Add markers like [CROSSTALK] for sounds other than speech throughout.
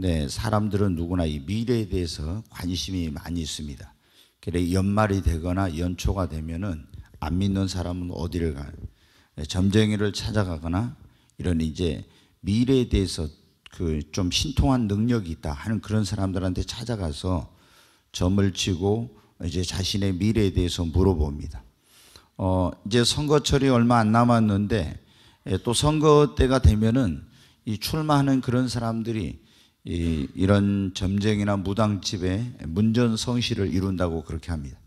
네, 사람들은 누구나 이 미래에 대해서 관심이 많이 있습니다. 그래 연말이 되거나 연초가 되면은 안 믿는 사람은 어디를 가 네, 점쟁이를 찾아가거나 이런 이제 미래에 대해서 그 좀 신통한 능력이 있다 하는 그런 사람들한테 찾아가서 점을 치고 이제 자신의 미래에 대해서 물어봅니다. 어, 이제 선거철이 얼마 안 남았는데 예, 또 선거 때가 되면은 이 출마하는 그런 사람들이 이, 이런 점쟁이나 무당집에 문전성시를 이룬다고 그렇게 합니다.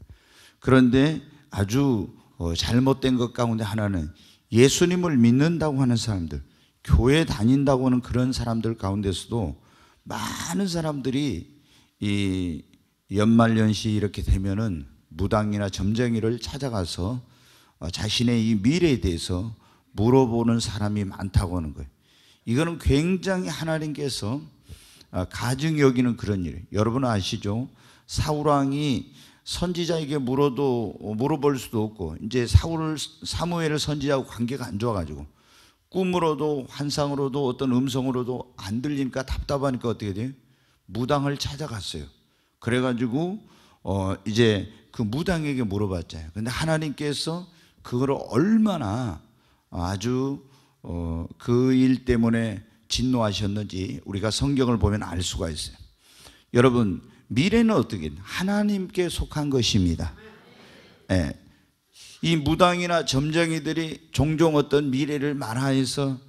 그런데 아주 어, 잘못된 것 가운데 하나는 예수님을 믿는다고 하는 사람들, 교회 다닌다고 하는 그런 사람들 가운데서도 많은 사람들이 이 연말연시 이렇게 되면은 무당이나 점쟁이를 찾아가서 어, 자신의 이 미래에 대해서 물어보는 사람이 많다고 하는 거예요. 이거는 굉장히 하나님께서 아, 가증 여기는 그런 일. 여러분 아시죠? 사울 왕이 선지자에게 물어도 물어볼 수도 없고 이제 사울사무엘 선지자하고 관계가 안 좋아가지고 꿈으로도 환상으로도 어떤 음성으로도 안 들리니까 답답하니까 어떻게 돼요? 무당을 찾아갔어요. 그래가지고 어 이제 그 무당에게 물어봤잖아요. 근데 하나님께서 그거 얼마나 아주 어그 일 때문에 진노하셨는지 우리가 성경을 보면 알 수가 있어요. 여러분, 미래는 어떻게? 하나님께 속한 것입니다. 네. 이 무당이나 점쟁이들이 종종 어떤 미래를 말하여서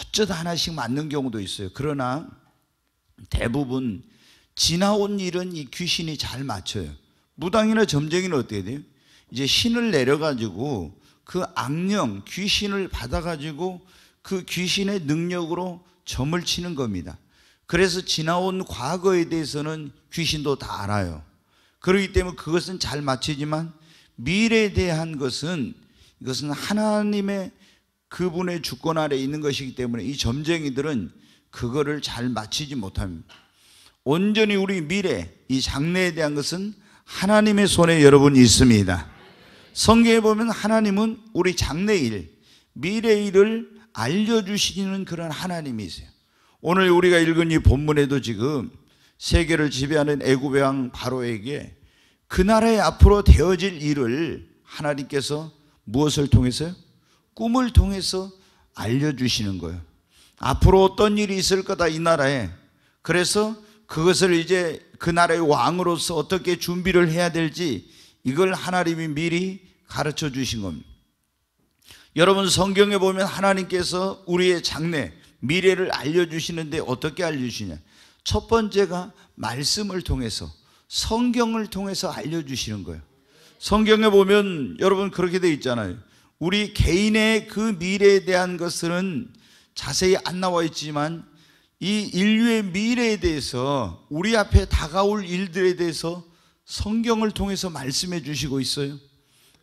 어쩌다 하나씩 맞는 경우도 있어요. 그러나 대부분 지나온 일은 이 귀신이 잘 맞춰요. 무당이나 점쟁이는 어떻게 돼요? 이제 신을 내려가지고 그 악령, 귀신을 받아가지고 그 귀신의 능력으로 점을 치는 겁니다. 그래서 지나온 과거에 대해서는 귀신도 다 알아요. 그렇기 때문에 그것은 잘맞추지만 미래에 대한 것은 이것은 하나님의 그분의 주권 아래 있는 것이기 때문에 이 점쟁이들은 그거를 잘맞추지 못합니다. 온전히 우리 미래, 이 장래에 대한 것은 하나님의 손에 여러분 있습니다. 성경에 보면 하나님은 우리 장래일, 미래일을 알려주시는 그런 하나님이세요. 오늘 우리가 읽은 이 본문에도 지금 세계를 지배하는 애굽 왕 바로에게 그 나라의 앞으로 되어질 일을 하나님께서 무엇을 통해서요? 꿈을 통해서 알려주시는 거예요. 앞으로 어떤 일이 있을 거다 이 나라에. 그래서 그것을 이제 그 나라의 왕으로서 어떻게 준비를 해야 될지 이걸 하나님이 미리 가르쳐 주신 겁니다. 여러분 성경에 보면 하나님께서 우리의 장래, 미래를 알려주시는데 어떻게 알려주시냐. 첫 번째가 말씀을 통해서, 성경을 통해서 알려주시는 거예요. 성경에 보면 여러분 그렇게 돼 있잖아요. 우리 개인의 그 미래에 대한 것은 자세히 안 나와 있지만 이 인류의 미래에 대해서 우리 앞에 다가올 일들에 대해서 성경을 통해서 말씀해 주시고 있어요.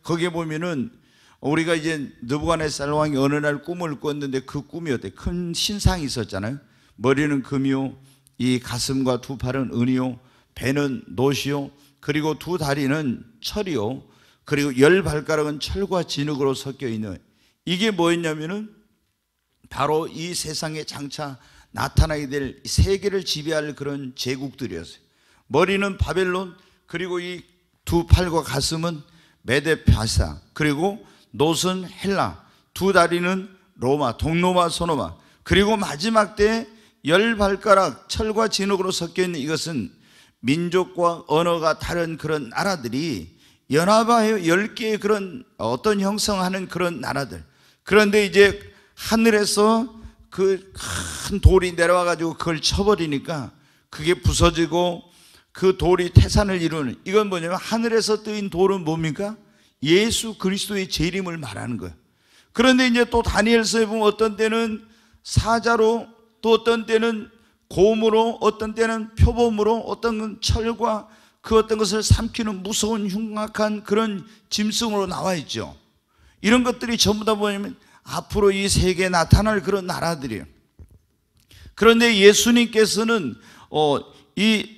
거기에 보면은 우리가 이제 느부간의살 왕이 어느 날 꿈을 꿨는데 그 꿈이 어때? 큰 신상이 있었잖아요. 머리는 금이요, 이 가슴과 두 팔은 은이요, 배는 노시요, 그리고 두 다리는 철이요, 그리고 열 발가락은 철과 진흙으로 섞여 있는 이게 뭐였냐면은 바로 이 세상에 장차 나타나게 될 세계를 지배할 그런 제국들이었어요. 머리는 바벨론, 그리고 이 두 팔과 가슴은 메데파사, 그리고 노은 헬라, 두 다리는 로마, 동로마, 소노마. 그리고 마지막 때 열 발가락 철과 진흙으로 섞여 있는 이것은 민족과 언어가 다른 그런 나라들이 연합하여 열 개의 그런 어떤 형성하는 그런 나라들. 그런데 이제 하늘에서 그 큰 돌이 내려와 가지고 그걸 쳐버리니까 그게 부서지고 그 돌이 태산을 이루는 이건 뭐냐면 하늘에서 뜨인 돌은 뭡니까? 예수 그리스도의 재림을 말하는 거예요. 그런데 이제 또 다니엘서에 보면 어떤 때는 사자로 또 어떤 때는 곰으로 어떤 때는 표범으로 어떤 철과 그 어떤 것을 삼키는 무서운 흉악한 그런 짐승으로 나와 있죠. 이런 것들이 전부 다 보면 앞으로 이 세계에 나타날 그런 나라들이에요. 그런데 예수님께서는 어, 이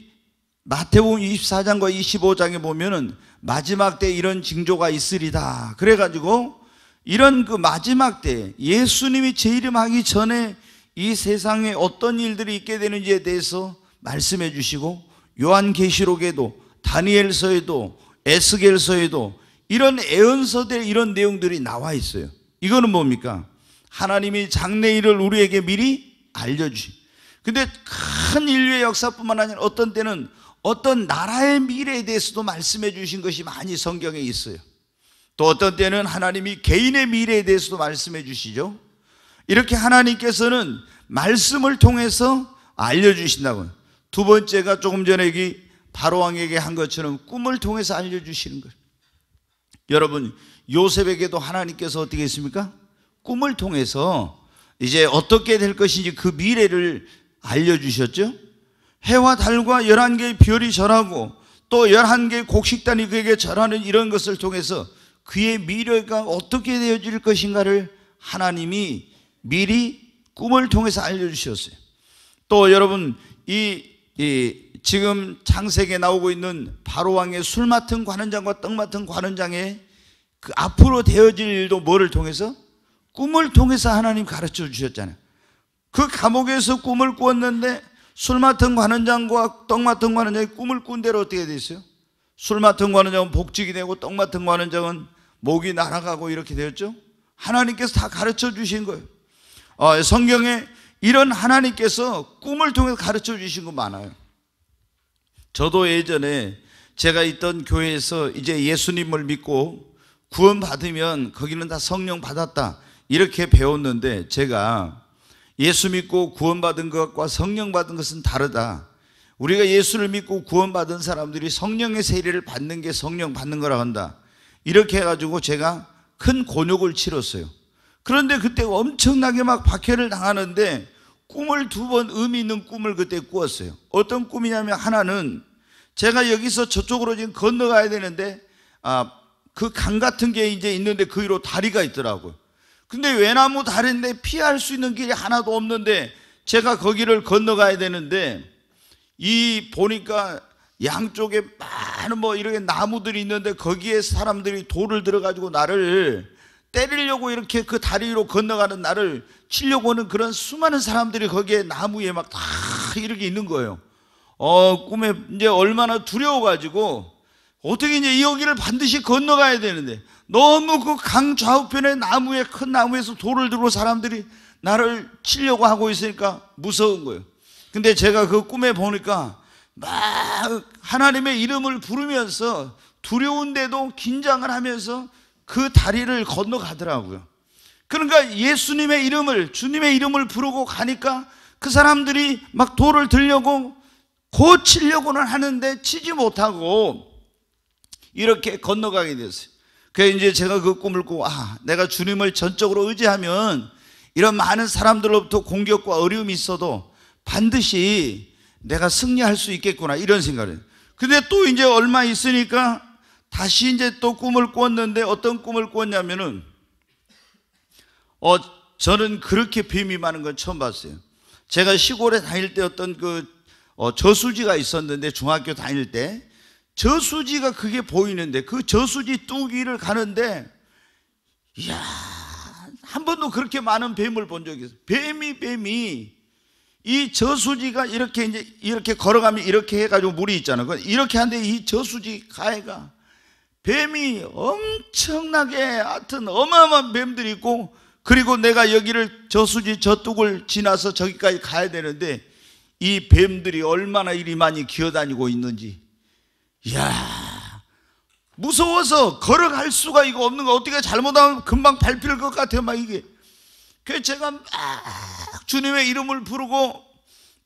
마태복음 24장과 25장에 보면은 마지막 때 이런 징조가 있으리다. 그래가지고 이런 그 마지막 때 예수님이 재림하기 전에 이 세상에 어떤 일들이 있게 되는지에 대해서 말씀해 주시고 요한계시록에도 다니엘서에도 에스겔서에도 이런 애언서들 이런 내용들이 나와 있어요. 이거는 뭡니까? 하나님이 장래일을 우리에게 미리 알려주신. 근데 큰 인류의 역사뿐만 아니라 어떤 때는 어떤 나라의 미래에 대해서도 말씀해 주신 것이 많이 성경에 있어요. 또 어떤 때는 하나님이 개인의 미래에 대해서도 말씀해 주시죠. 이렇게 하나님께서는 말씀을 통해서 알려주신다고. 두 번째가 조금 전에 바로왕에게 한 것처럼 꿈을 통해서 알려주시는 거예요. 여러분, 요셉에게도 하나님께서 어떻게 했습니까? 꿈을 통해서 이제 어떻게 될 것인지 그 미래를 알려주셨죠? 해와 달과 열한 개의 별이 절하고 또 열한 개의 곡식단이 그에게 절하는 이런 것을 통해서 그의 미래가 어떻게 되어질 것인가를 하나님이 미리 꿈을 통해서 알려주셨어요. 또 여러분 이, 이 지금 창세기에 나오고 있는 바로왕의 술 맡은 관원장과 떡 맡은 관원장의 그 앞으로 되어질 일도 뭐를 통해서? 꿈을 통해서 하나님 가르쳐 주셨잖아요. 그 감옥에서 꿈을 꾸었는데 술 맡은 관원장과 떡 맡은 관원장이 꿈을 꾼 대로 어떻게 됐어요? 술 맡은 관원장은 복직이 되고 떡 맡은 관원장은 목이 날아가고 이렇게 되었죠? 하나님께서 다 가르쳐 주신 거예요. 어, 성경에 이런 하나님께서 꿈을 통해서 가르쳐 주신 거 많아요. 저도 예전에 제가 있던 교회에서 이제 예수님을 믿고 구원받으면 거기는 다 성령 받았다. 이렇게 배웠는데 제가 예수 믿고 구원받은 것과 성령 받은 것은 다르다. 우리가 예수를 믿고 구원받은 사람들이 성령의 세례를 받는 게 성령 받는 거라 한다. 이렇게 해가지고 제가 큰 곤욕을 치렀어요. 그런데 그때 엄청나게 막 박해를 당하는데 꿈을 두 번 의미 있는 꿈을 그때 꾸었어요. 어떤 꿈이냐면 하나는 제가 여기서 저쪽으로 지금 건너가야 되는데 아, 그 강 같은 게 이제 있는데 그 위로 다리가 있더라고요. 근데 외나무 다리인데 피할 수 있는 길이 하나도 없는데 제가 거기를 그 건너가야 되는데 이 보니까 양쪽에 많은 뭐 이렇게 나무들이 있는데 거기에 사람들이 돌을 들어가지고 나를 때리려고 이렇게 그 다리로 건너가는 나를 치려고 하는 그런 수많은 사람들이 거기에 나무에 막 다 이렇게 있는 거예요. 어, 꿈에 이제 얼마나 두려워가지고 어떻게 이제 여기를 반드시 건너가야 되는데 너무 그 강 좌우편에 나무에 큰 나무에서 돌을 들고 사람들이 나를 치려고 하고 있으니까 무서운 거예요. 근데 제가 그 꿈에 보니까 막 하나님의 이름을 부르면서 두려운데도 긴장을 하면서 그 다리를 건너가더라고요. 그러니까 예수님의 이름을 주님의 이름을 부르고 가니까 그 사람들이 막 돌을 들려고 고치려고는 하는데 치지 못하고 이렇게 건너가게 됐어요. 그래 이제 제가 그 꿈을 꾸고 아 내가 주님을 전적으로 의지하면 이런 많은 사람들로부터 공격과 어려움이 있어도 반드시 내가 승리할 수 있겠구나 이런 생각을. 근데 또 이제 얼마 있으니까 다시 이제 또 꿈을 꾸었는데 어떤 꿈을 꾸었냐면은 어 저는 그렇게 뱀이 많은 건 처음 봤어요. 제가 시골에 다닐 때 어떤 그 어, 저수지가 있었는데 중학교 다닐 때 저수지가 그게 보이는데 그 저수지 뚜기를 가는데 이야 한 번도 그렇게 많은 뱀을 본 적이 있어요. 뱀이 뱀이 이 저수지가 이렇게 이제 이렇게 걸어가면 이렇게 해가지고 물이 있잖아. 요 그 이렇게 하는데 이 저수지 가해가 뱀이 엄청나게 하여튼 어마어마한 뱀들이 있고 그리고 내가 여기를 저수지 저뚝을 지나서 저기까지 가야 되는데 이 뱀들이 얼마나 이리 많이 기어다니고 있는지 이야, 무서워서 걸어갈 수가 이거 없는 거 어떻게 잘못하면 금방 밟힐 것 같아요, 막 이게. 그래서 제가 막 주님의 이름을 부르고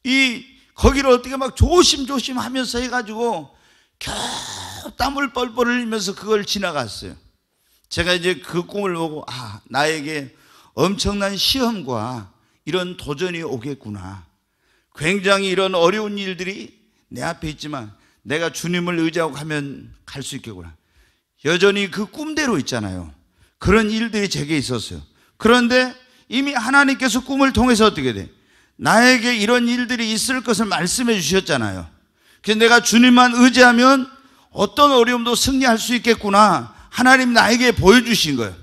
이 거기를 어떻게 막 조심조심 하면서 해가지고 겨우 땀을 뻘뻘 흘리면서 그걸 지나갔어요. 제가 이제 그 꿈을 보고 아, 나에게 엄청난 시험과 이런 도전이 오겠구나. 굉장히 이런 어려운 일들이 내 앞에 있지만 내가 주님을 의지하고 가면 갈 수 있겠구나. 여전히 그 꿈대로 있잖아요. 그런 일들이 제게 있었어요. 그런데 이미 하나님께서 꿈을 통해서 어떻게 돼? 나에게 이런 일들이 있을 것을 말씀해 주셨잖아요. 그래서 내가 주님만 의지하면 어떤 어려움도 승리할 수 있겠구나. 하나님 나에게 보여주신 거예요.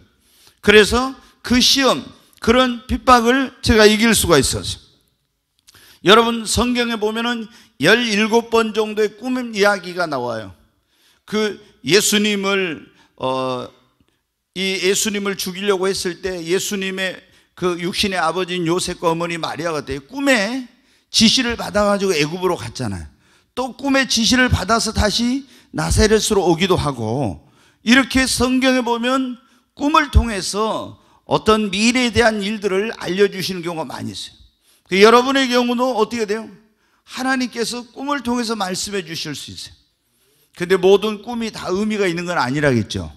그래서 그 시험, 그런 핍박을 제가 이길 수가 있었어요. 여러분 성경에 보면은 17번 정도의 꿈 이야기가 나와요. 그 예수님을 어, 이 예수님을 죽이려고 했을 때 예수님의 그 육신의 아버지인 요셉과 어머니 마리아가 되 꿈에 지시를 받아가지고 애굽으로 갔잖아요. 또 꿈의 지시를 받아서 다시 나세렛으로 오기도 하고 이렇게 성경에 보면 꿈을 통해서 어떤 미래에 대한 일들을 알려주시는 경우가 많이 있어요. 그 여러분의 경우도 어떻게 돼요? 하나님께서 꿈을 통해서 말씀해 주실 수 있어요. 근데 모든 꿈이 다 의미가 있는 건 아니라겠죠.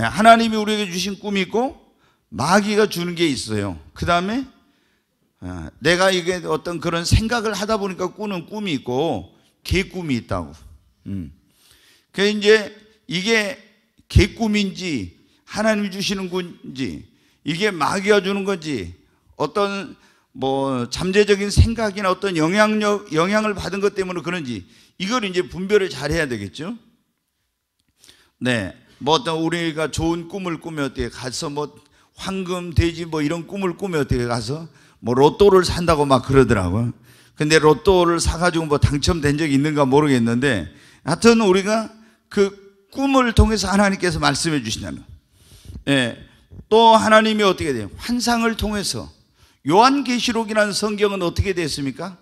예, 하나님이 우리에게 주신 꿈이 있고 마귀가 주는 게 있어요. 그 다음에 예, 내가 이게 어떤 그런 생각을 하다 보니까 꾸는 꿈이 있고 개꿈이 있다고. 음. 그 이제 이게 개꿈인지 하나님 주시는 건지 이게 마귀가 주는 건지 어떤 뭐 잠재적인 생각이나 어떤 영향력 영향을 받은 것 때문에 그런지 이걸 이제 분별을 잘 해야 되겠죠. 네. 뭐 어떤 우리가 좋은 꿈을 꾸며 어떻게 가서 뭐 황금 돼지 뭐 이런 꿈을 꾸며 어떻게 가서 뭐 로또를 산다고 막그러더라고 근데 로또를 사가지고 뭐 당첨된 적이 있는가 모르겠는데 하여튼 우리가 그 꿈을 통해서 하나님께서 말씀해 주시냐면 예, 또 하나님이 어떻게 돼요? 환상을 통해서 요한계시록이라는 성경은 어떻게 됐습니까?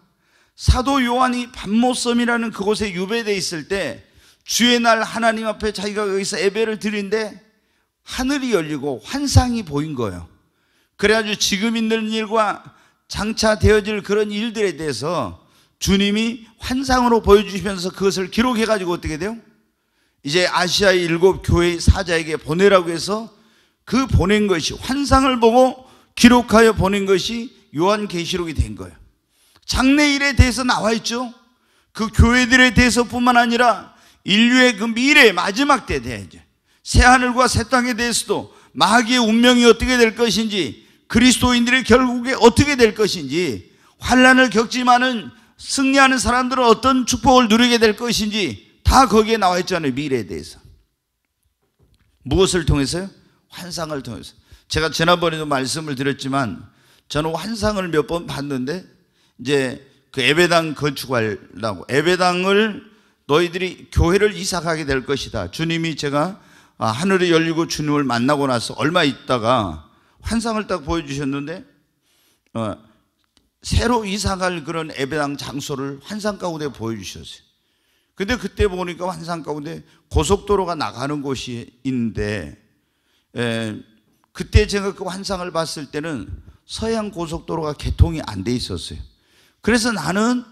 사도 요한이 반모섬이라는 그곳에 유배돼 있을 때 주의 날 하나님 앞에 자기가 여기서 예배를 드린데 하늘이 열리고 환상이 보인 거예요. 그래가지고 지금 있는 일과 장차 되어질 그런 일들에 대해서 주님이 환상으로 보여주시면서 그것을 기록해가지고 어떻게 돼요? 이제 아시아 일곱 교회 사자에게 보내라고 해서 그 보낸 것이 환상을 보고 기록하여 보낸 것이 요한계시록이 된 거예요. 장래일에 대해서 나와 있죠. 그 교회들에 대해서뿐만 아니라 인류의 그 미래 마지막 때에 대해 새 하늘과 새 땅에 대해서도 마귀의 운명이 어떻게 될 것인지 그리스도인들이 결국에 어떻게 될 것인지 환란을 겪지만은 승리하는 사람들은 어떤 축복을 누리게 될 것인지 다 거기에 나와 있잖아요 미래에 대해서 무엇을 통해서요? 환상을 통해서 제가 지난번에도 말씀을 드렸지만 저는 환상을 몇 번 봤는데 이제 그 에베당 건축하려고 에베당을 너희들이 교회를 이사가게 될 것이다. 주님이 제가 아, 하늘이 열리고 주님을 만나고 나서 얼마 있다가 환상을 딱 보여주셨는데 어, 새로 이사갈 그런 에베당 장소를 환상 가운데 보여주셨어요. 근데 그때 보니까 환상 가운데 고속도로가 나가는 곳이 있는데 에, 예, 그때 제가 그 환상을 봤을 때는 서해안 고속도로가 개통이 안 돼 있었어요. 그래서 나는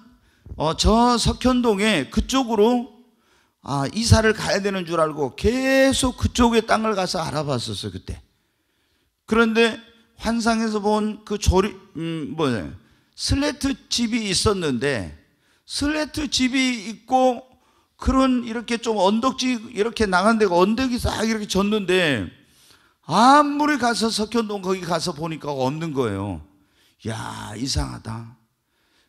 어, 저 석현동에 그쪽으로 아, 이사를 가야 되는 줄 알고 계속 그쪽에 땅을 가서 알아봤었어요, 그때. 그런데 환상에서 본 그 조리, 음, 뭐냐, 슬레트 집이 있었는데 슬레트 집이 있고 그런 이렇게 좀 언덕지 이렇게 나간 데가 언덕이 싹 이렇게 졌는데 아무리 가서 석현동 거기 가서 보니까 없는 거예요. 야 이상하다.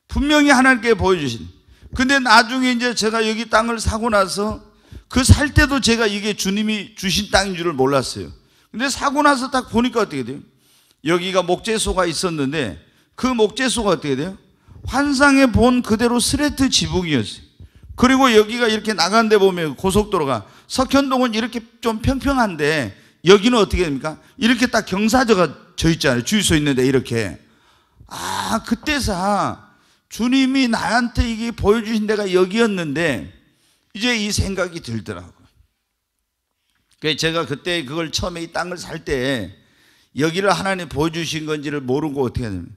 분명히 하나님께 보여주신. 근데 나중에 이제 제가 여기 땅을 사고 나서 그 살 때도 제가 이게 주님이 주신 땅인 줄을 몰랐어요. 근데 사고 나서 딱 보니까 어떻게 돼요? 여기가 목재소가 있었는데 그 목재소가 어떻게 돼요? 환상에 본 그대로 스레트 지붕이었어요. 그리고 여기가 이렇게 나간 데 보면 고속도로가 석현동은 이렇게 좀 평평한데 여기는 어떻게 됩니까? 이렇게 딱 경사저가 져 있잖아요. 주유소 있는데 이렇게. 아, 그때서 주님이 나한테 이게 보여주신 데가 여기였는데 이제 이 생각이 들더라고요. 제가 그때 그걸 처음에 이 땅을 살 때 여기를 하나님 보여주신 건지를 모르고 어떻게 하냐면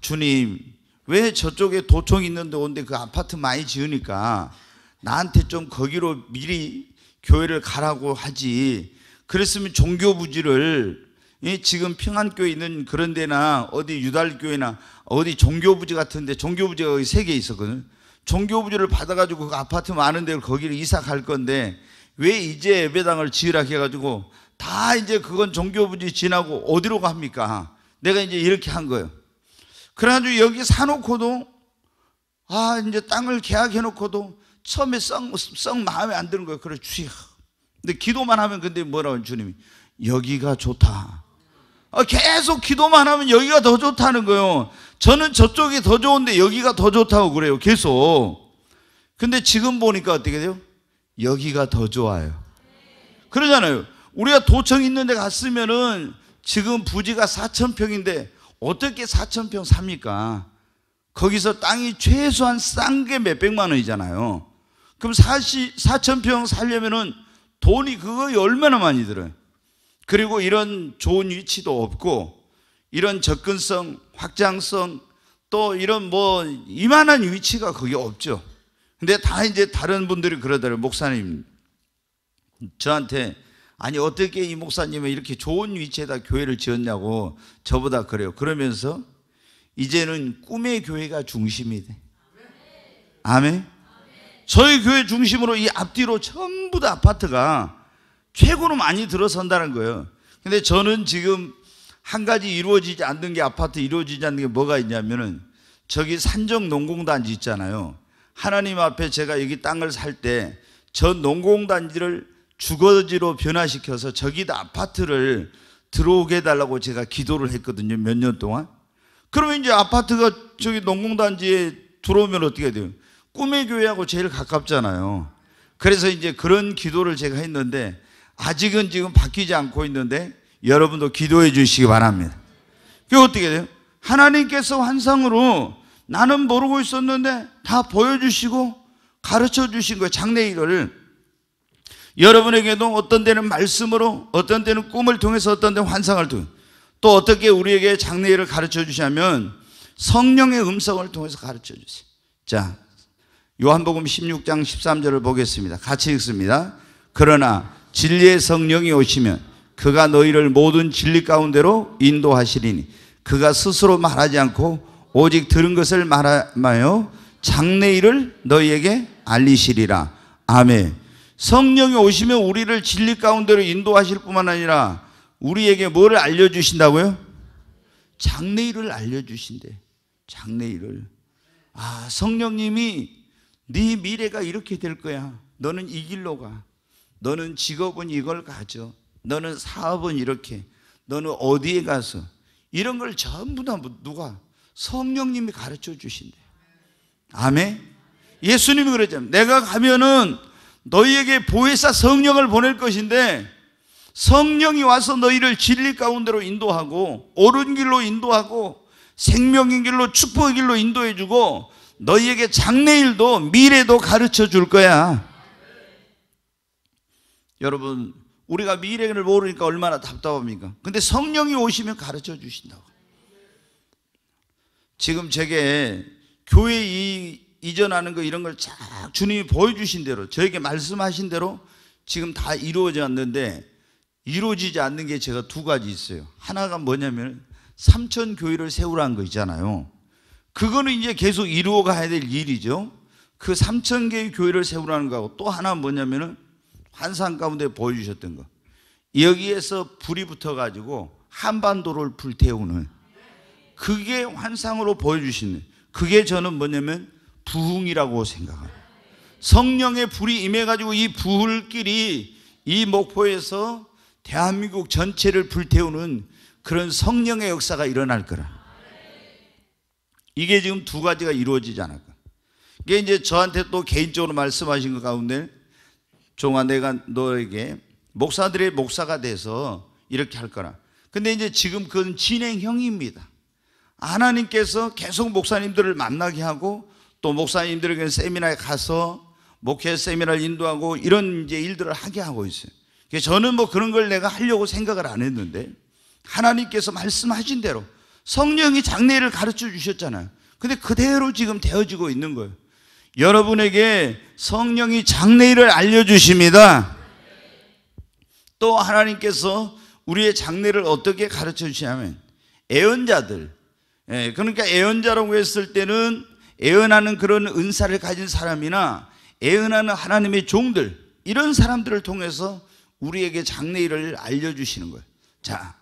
주님, 왜 저쪽에 도청 있는데 온데 그 아파트 많이 지으니까 나한테 좀 거기로 미리 교회를 가라고 하지 그랬으면 종교 부지를 지금 평안교에 있는 그런 데나 어디 유달교회나 어디 종교부지 같은데 종교부지가 세 개 있었거든. 종교부지를 받아가지고 그 아파트 많은 데 거기를 이사 갈 건데 왜 이제 예배당을 지으라 해가지고 다 이제 그건 종교부지 지나고 어디로 갑니까? 내가 이제 이렇게 한 거예요. 그래가지고 여기 사놓고도 아 이제 땅을 계약해놓고도 처음에 썩, 썩 마음에 안 드는 거예요. 그래 주여 근데 기도만 하면 근데 뭐라고 주님이 여기가 좋다. 아, 계속 기도만 하면 여기가 더 좋다는 거예요. 저는 저쪽이 더 좋은데 여기가 더 좋다고 그래요. 계속. 근데 지금 보니까 어떻게 돼요? 여기가 더 좋아요. 그러잖아요. 우리가 도청 있는 데 갔으면은 지금 부지가 4천평인데 어떻게 4천평 삽니까? 거기서 땅이 최소한 싼 게 몇백만 원이잖아요. 그럼 4천평 살려면은 돈이 그거에 얼마나 많이 들어요. 그리고 이런 좋은 위치도 없고 이런 접근성, 확장성 또 이런 뭐 이만한 위치가 거기 없죠. 근데 다 이제 다른 분들이 그러더라고요. 목사님 저한테 아니 어떻게 이 목사님은 이렇게 좋은 위치에다 교회를 지었냐고 저보다 그래요. 그러면서 이제는 꿈의 교회가 중심이 돼. 아멘. 저희 교회 중심으로 이 앞뒤로 전부 다 아파트가 최고로 많이 들어선다는 거예요. 근데 저는 지금 한 가지 이루어지지 않는 게 아파트 이루어지지 않는 게 뭐가 있냐면은 저기 산정 농공단지 있잖아요. 하나님 앞에 제가 여기 땅을 살 때 저 농공단지를 주거지로 변화시켜서 저기다 아파트를 들어오게 해달라고 제가 기도를 했거든요. 몇 년 동안. 그러면 이제 아파트가 저기 농공단지에 들어오면 어떻게 돼요? 꿈의 교회하고 제일 가깝잖아요. 그래서 이제 그런 기도를 제가 했는데 아직은 지금 바뀌지 않고 있는데 여러분도 기도해 주시기 바랍니다. 그게 어떻게 돼요? 하나님께서 환상으로 나는 모르고 있었는데 다 보여주시고 가르쳐 주신 거예요. 장례일을. 여러분에게도 어떤 때는 말씀으로 어떤 때는 꿈을 통해서 어떤 때는 환상을 통해 또 어떻게 우리에게 장례일을 가르쳐 주시냐면 성령의 음성을 통해서 가르쳐 주세요. 자, 요한복음 16장 13절을 보겠습니다. 같이 읽습니다. 그러나 진리의 성령이 오시면 그가 너희를 모든 진리 가운데로 인도하시리니 그가 스스로 말하지 않고 오직 들은 것을 말하며 장래일을 너희에게 알리시리라. 아멘. 성령이 오시면 우리를 진리 가운데로 인도하실 뿐만 아니라 우리에게 뭐를 알려주신다고요? 장래일을 알려주신대. 장래일을. 아, 성령님이 네 미래가 이렇게 될 거야. 너는 이 길로 가. 너는 직업은 이걸 가져. 너는 사업은 이렇게. 너는 어디에 가서. 이런 걸 전부 다 뭐, 누가 성령님이 가르쳐 주신대. 아멘. 예수님이 그러잖아요. 내가 가면은 너희에게 보혜사 성령을 보낼 것인데 성령이 와서 너희를 진리 가운데로 인도하고 옳은 길로 인도하고 생명인 길로 축복의 길로 인도해 주고 너희에게 장래일도 미래도 가르쳐 줄 거야. 여러분, 우리가 미래를 모르니까 얼마나 답답합니까? 근데 성령이 오시면 가르쳐 주신다고. 지금 제게 교회 이, 이전하는 거 이런 걸쫙 주님이 보여주신 대로 저에게 말씀하신 대로 지금 다 이루어져 는데 이루어지지 않는 게 제가 두 가지 있어요. 하나가 뭐냐면 삼천 교회를 세우라는 거 있잖아요. 그거는 이제 계속 이루어 가야 될 일이죠. 그 3천 개의 교회를 세우라는 거하고 또 하나 뭐냐면은 환상 가운데 보여주셨던 거. 여기에서 불이 붙어가지고 한반도를 불태우는 그게 환상으로 보여주시는 그게 저는 뭐냐면 부흥이라고 생각합니다. 성령의 불이 임해가지고 이 부흥길이 이 목포에서 대한민국 전체를 불태우는 그런 성령의 역사가 일어날 거라. 이게 지금 두 가지가 이루어지지 않을까. 이게 이제 저한테 또 개인적으로 말씀하신 것 가운데 종아 내가 너에게 목사들의 목사가 돼서 이렇게 할 거라. 근데 이제 지금 그건 진행형입니다. 하나님께서 계속 목사님들을 만나게 하고 또 목사님들에게 세미나에 가서 목회 세미나를 인도하고 이런 이제 일들을 하게 하고 있어요. 저는 뭐 그런 걸 내가 하려고 생각을 안 했는데 하나님께서 말씀하신 대로 성령이 장례를 가르쳐 주셨잖아요. 근데 그대로 지금 되어지고 있는 거예요. 여러분에게 성령이 장례를 알려주십니다. 또 하나님께서 우리의 장례를 어떻게 가르쳐 주시냐면 애언자들 예, 그러니까 애언자라고 했을 때는 애언하는 그런 은사를 가진 사람이나 애언하는 하나님의 종들 이런 사람들을 통해서 우리에게 장례일을 알려주시는 거예요. 자,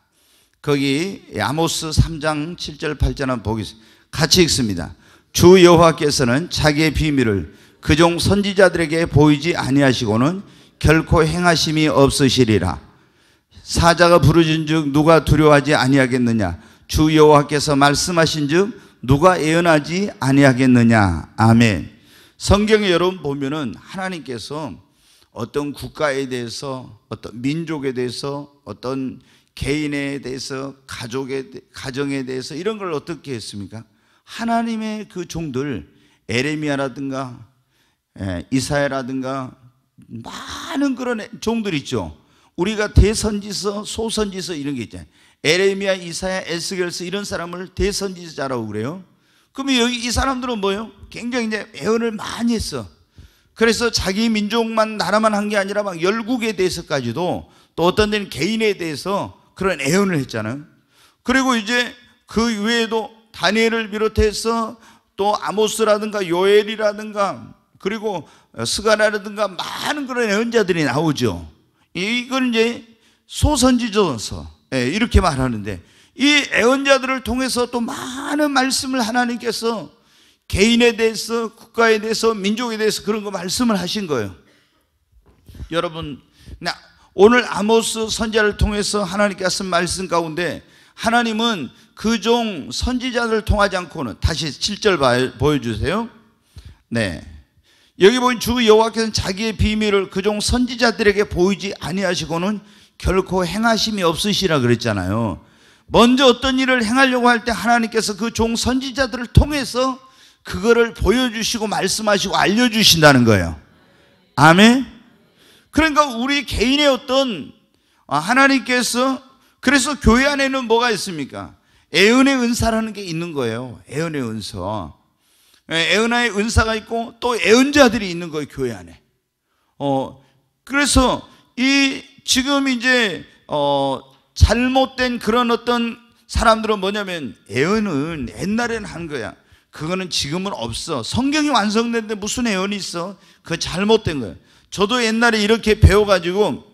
거기 야모스 3장 7절 8절 한번 보겠 같이 읽습니다. 주 여호와께서는 자기의 비밀을 그 종 선지자들에게 보이지 아니하시고는 결코 행하심이 없으시리라. 사자가 부르짖즉 누가 두려워하지 아니하겠느냐? 주 여호와께서 말씀하신즉 누가 예언하지 아니하겠느냐? 아멘. 성경에 여러분 보면은 하나님께서 어떤 국가에 대해서 어떤 민족에 대해서 어떤 개인에 대해서 가족에 가정에 대해서 이런 걸 어떻게 했습니까? 하나님의 그 종들 에레미야라든가 예, 이사야라든가 많은 그런 종들 있죠. 우리가 대선지서, 소선지서 이런 게 있잖아요. 에레미야, 이사야, 에스겔서 이런 사람을 대선지자라고 그래요. 그러면 여기 이 사람들은 뭐예요? 굉장히 이제 애원을 많이 했어. 그래서 자기 민족만 나라만 한 게 아니라 막 열국에 대해서까지도 또 어떤 데는 개인에 대해서 그런 애언을 했잖아요. 그리고 이제 그 외에도 다니엘을 비롯해서 또 아모스라든가 요엘이라든가 그리고 스가라라든가 많은 그런 애언자들이 나오죠. 이건 이제 소선지자서 예, 이렇게 말하는데 이 애언자들을 통해서 또 많은 말씀을 하나님께서 개인에 대해서 국가에 대해서 민족에 대해서 그런 거 말씀을 하신 거예요. 여러분 나 오늘 아모스 선자를 통해서 하나님께서 말씀 가운데 하나님은 그 종 선지자를 통하지 않고는 다시 7절 보여주세요. 네. 여기 보인 주 여호와께서는 자기의 비밀을 그 종 선지자들에게 보이지 아니하시고는 결코 행하심이 없으시라 그랬잖아요. 먼저 어떤 일을 행하려고 할 때 하나님께서 그 종 선지자들을 통해서 그거를 보여주시고 말씀하시고 알려주신다는 거예요. 아멘. 그러니까 우리 개인의 어떤 아, 하나님께서 그래서 교회 안에는 뭐가 있습니까? 애은의 은사라는 게 있는 거예요. 애은의 은사. 예, 애은의 은사가 있고 또 애은자들이 있는 거예요, 교회 안에. 어, 그래서 이 지금 이제 어, 잘못된 그런 어떤 사람들은 뭐냐면 애언은 옛날에는 한 거야. 그거는 지금은 없어. 성경이 완성됐데 무슨 애언이 있어? 그 잘못된 거야. 저도 옛날에 이렇게 배워가지고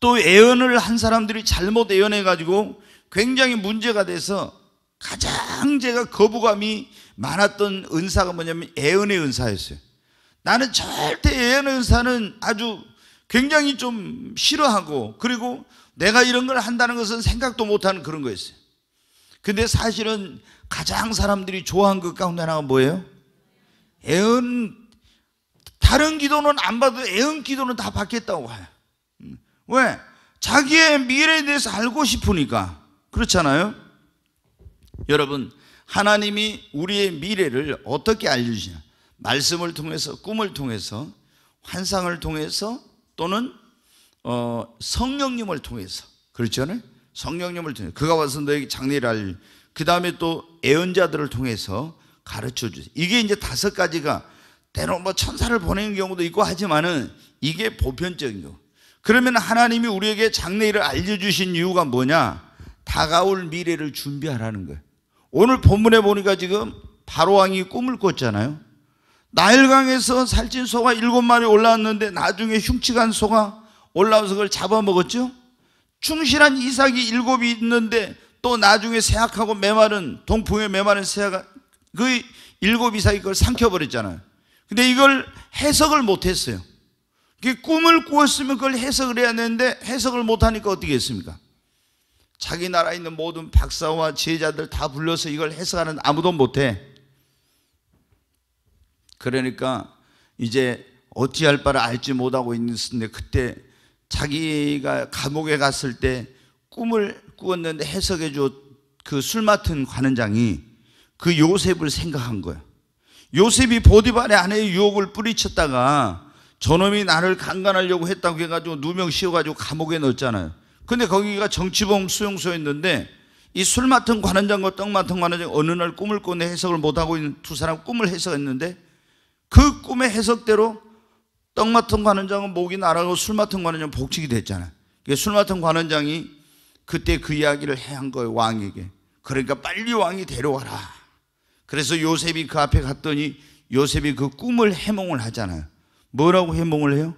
또 애언을 한 사람들이 잘못 애언해가지고 굉장히 문제가 돼서 가장 제가 거부감이 많았던 은사가 뭐냐면 애언의 은사였어요. 나는 절대 애언의 은사는 아주 굉장히 좀 싫어하고 그리고 내가 이런 걸 한다는 것은 생각도 못하는 그런 거였어요. 근데 사실은 가장 사람들이 좋아한 것 가운데 하나가 뭐예요? 애언 다른 기도는 안 받아도 애응 기도는 다 받겠다고 해요. 음. 왜? 자기의 미래에 대해서 알고 싶으니까. 그렇잖아요? 여러분, 하나님이 우리의 미래를 어떻게 알려주냐 말씀을 통해서, 꿈을 통해서, 환상을 통해서 또는 어, 성령님을 통해서. 그렇잖아요? 성령님을 통해서. 그가 와서 너에게 장래를 알려 그 다음에 또 애언자들을 통해서 가르쳐 주세요. 이게 이제 다섯 가지가 때로는 뭐 천사를 보내는 경우도 있고 하지만은 이게 보편적인 경 그러면 하나님이 우리에게 장래일을 알려주신 이유가 뭐냐? 다가올 미래를 준비하라는 거예요. 오늘 본문에 보니까 지금 바로왕이 꿈을 꿨잖아요. 나일강에서 살찐 소가 일곱 마리 올라왔는데 나중에 흉측한 소가 올라와서 그걸 잡아먹었죠? 충실한 이삭이 일곱이 있는데 또 나중에 새악하고 메마른, 동풍의 메마른 새아그 일곱 이삭이 그걸 삼켜버렸잖아요. 근데 이걸 해석을 못 했어요. 꿈을 꾸었으면 그걸 해석을 해야 되는데 해석을 못 하니까 어떻게 했습니까? 자기 나라에 있는 모든 박사와 제자들 다 불러서 이걸 해석하는 아무도 못 해. 그러니까 이제 어찌할 바를 알지 못하고 있는데 그때 자기가 감옥에 갔을 때 꿈을 꾸었는데 해석해 줘그 술 맡은 관원장이 그 요셉을 생각한 거야. 요셉이 보디발의 아내의 유혹을 뿌리쳤다가 저놈이 나를 강간하려고 했다고 해가지고 누명 씌워가지고 감옥에 넣었잖아요. 근데 거기가 정치범 수용소였는데 이 술 맡은 관원장과 떡 맡은 관원장 어느 날 꿈을 꾸네 해석을 못하고 있는 두 사람 꿈을 해석했는데 그 꿈의 해석대로 떡 맡은 관원장은 목이 날아가고 술 맡은 관원장은 복직이 됐잖아요. 술 맡은 관원장이 그때 그 이야기를 해한 거예요, 왕에게. 그러니까 빨리 왕이 데려와라. 그래서 요셉이 그 앞에 갔더니 요셉이 그 꿈을 해몽을 하잖아요. 뭐라고 해몽을 해요?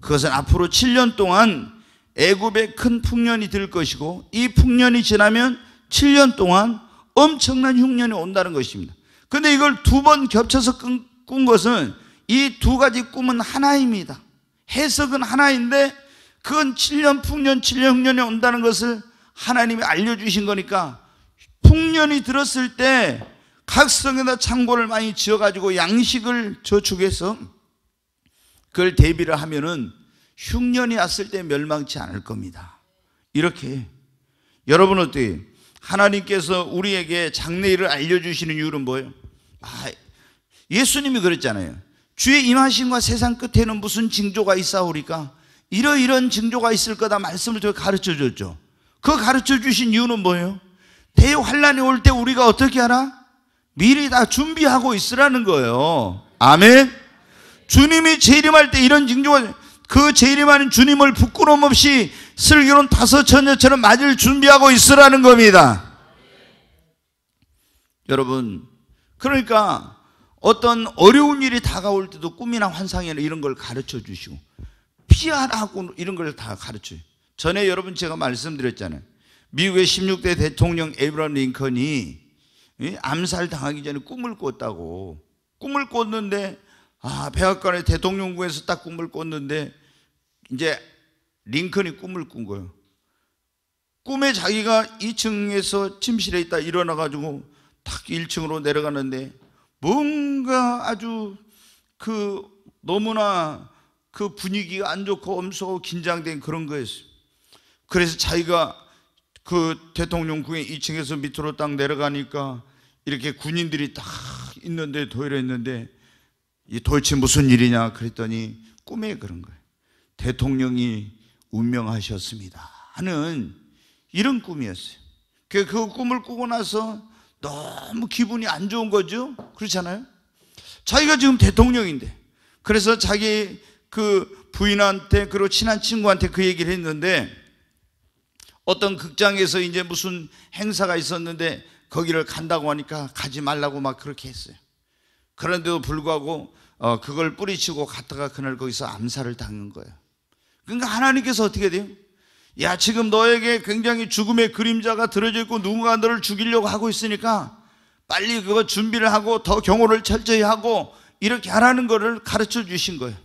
그것은 앞으로 7년 동안 애굽에 큰 풍년이 들 것이고 이 풍년이 지나면 7년 동안 엄청난 흉년이 온다는 것입니다. 근데 이걸 두 번 겹쳐서 꾼, 것은 이 두 가지 꿈은 하나입니다. 해석은 하나인데 그건 7년 풍년, 7년 흉년이 온다는 것을 하나님이 알려주신 거니까 풍년이 들었을 때 각성에다 창고를 많이 지어가지고 양식을 저축해서 그걸 대비를 하면은 흉년이 왔을 때 멸망치 않을 겁니다. 이렇게 여러분 어때요? 하나님께서 우리에게 장례일을 알려주시는 이유는 뭐예요? 아, 예수님이 그랬잖아요. 주의 임하신과 세상 끝에는 무슨 징조가 있사오리까? 이러이런 징조가 있을 거다 말씀을 통해 가르쳐 줬죠. 그 가르쳐 주신 이유는 뭐예요? 대환란이 올 때 우리가 어떻게 하나? 미리 다 준비하고 있으라는 거예요. 아멘. 주님이 재림할 때 이런 징조가 그 재림하는 주님을 부끄럼 없이 슬기로운 다섯 처녀처럼 맞을 준비하고 있으라는 겁니다. 여러분, 그러니까 어떤 어려운 일이 다가올 때도 꿈이나 환상이나 이런 걸 가르쳐 주시고 피하라고 이런 걸 다 가르쳐요. 전에 여러분 제가 말씀드렸잖아요. 미국의 16대 대통령 에브라 링컨이 암살 당하기 전에 꿈을 꿨다고 꿈을 꿨는데 아 백악관의 대통령부에서딱 꿈을 꿨는데 이제 링컨이 꿈을 꾼 거예요. 꿈에 자기가 2층에서 침실에 있다 일어나 가지고 탁 1층으로 내려가는데 뭔가 아주 그 너무나 그 분위기가 안 좋고 엄소하고 긴장된 그런 거였어요. 그래서 자기가 그 대통령궁에 2층에서 밑으로 딱 내려가니까 이렇게 군인들이 딱 있는데 도열해 있는데 이 도대체 무슨 일이냐 그랬더니 꿈에 그런 거예요. 대통령이 운명하셨습니다 하는 이런 꿈이었어요. 그, 그 꿈을 꾸고 나서 너무 기분이 안 좋은 거죠. 그렇잖아요. 자기가 지금 대통령인데 그래서 자기 그 부인한테 그리고 친한 친구한테 그 얘기를 했는데 어떤 극장에서 이제 무슨 행사가 있었는데 거기를 간다고 하니까 가지 말라고 막 그렇게 했어요. 그런데도 불구하고 어, 그걸 뿌리치고 갔다가 그날 거기서 암살을 당한 거예요. 그러니까 하나님께서 어떻게 돼요? 야, 지금 너에게 굉장히 죽음의 그림자가 들어져 있고 누군가 너를 죽이려고 하고 있으니까 빨리 그거 준비를 하고 더 경호를 철저히 하고 이렇게 하라는 거를 가르쳐 주신 거예요.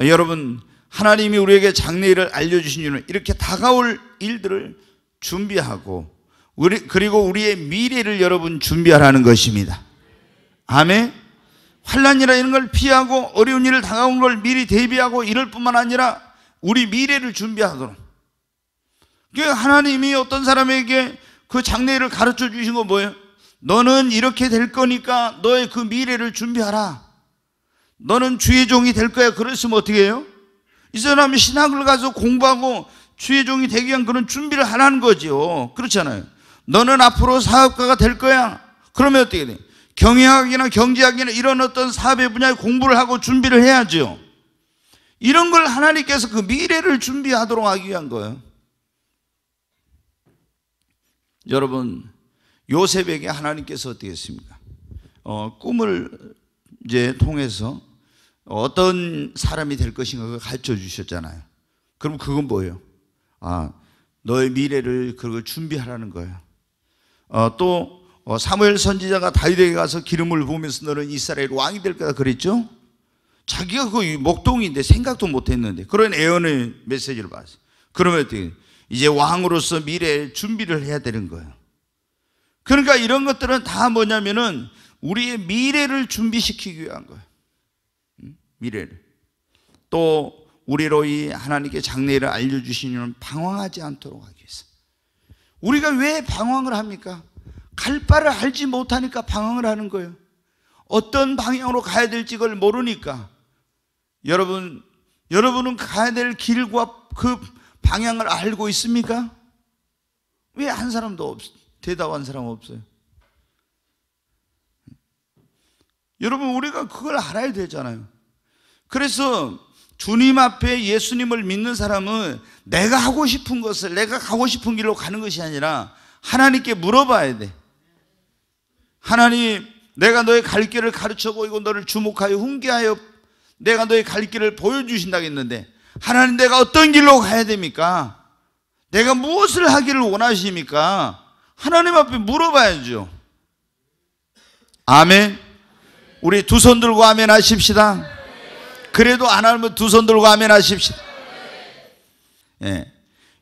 여러분, 하나님이 우리에게 장례일을 알려주신 이유는 이렇게 다가올 일들을 준비하고 우리, 그리고 우리의 미래를 여러분 준비하라는 것입니다 아멘 환란이라 이걸 피하고 어려운 일을 당하는 걸 미리 대비하고 이럴 뿐만 아니라 우리 미래를 준비하도록 하나님이 어떤 사람에게 그 장래일을 가르쳐 주신 거 뭐예요? 너는 이렇게 될 거니까 너의 그 미래를 준비하라 너는 주의 종이 될 거야 그랬으면 어떻게 해요? 이 사람이 신학을 가서 공부하고 주의 종이 되기 위한 그런 준비를 하라는 거지요. 그렇잖아요. 너는 앞으로 사업가가 될 거야. 그러면 어떻게 돼? 경영학이나 경제학이나 이런 어떤 사업의 분야에 공부를 하고 준비를 해야죠. 이런 걸 하나님께서 그 미래를 준비하도록 하기 위한 거예요. 여러분, 요셉에게 하나님께서 어떻게 했습니까? 어, 꿈을 이제 통해서 어떤 사람이 될 것인가 가르쳐 주셨잖아요. 그럼 그건 뭐예요? 아, 너의 미래를 그걸 준비하라는 거예요. 어, 또 어, 사무엘 선지자가 다윗에게 가서 기름을 부으면서 너는 이스라엘 왕이 될 거다 그랬죠? 자기가 그 목동인데 생각도 못 했는데 그런 애언의 메시지를 봤어요. 그러면 어떻게 이제 왕으로서 미래에 준비를 해야 되는 거예요. 그러니까 이런 것들은 다 뭐냐면은 우리의 미래를 준비시키기 위한 거예요. 미래를 또 우리로 이 하나님께 장래를 알려주시는 방황하지 않도록 하기 위해서 우리가 왜 방황을 합니까? 갈 바를 알지 못하니까 방황을 하는 거예요 어떤 방향으로 가야 될지 그걸 모르니까 여러분 여러분은 가야 될 길과 그 방향을 알고 있습니까? 왜 한 사람도 없, 대답한 사람 없어요. 여러분, 우리가 그걸 알아야 되잖아요. 그래서 주님 앞에 예수님을 믿는 사람은 내가 하고 싶은 것을 내가 가고 싶은 길로 가는 것이 아니라 하나님께 물어봐야 돼. 하나님, 내가 너의 갈 길을 가르쳐 보이고 너를 주목하여 훈계하여 내가 너의 갈 길을 보여주신다 했는데 하나님 내가 어떤 길로 가야 됩니까? 내가 무엇을 하기를 원하십니까? 하나님 앞에 물어봐야죠. 아멘. 우리 두 손 들고 아멘 하십시다. 그래도 안 하면 두 손 들고 아멘 하십시오. 예.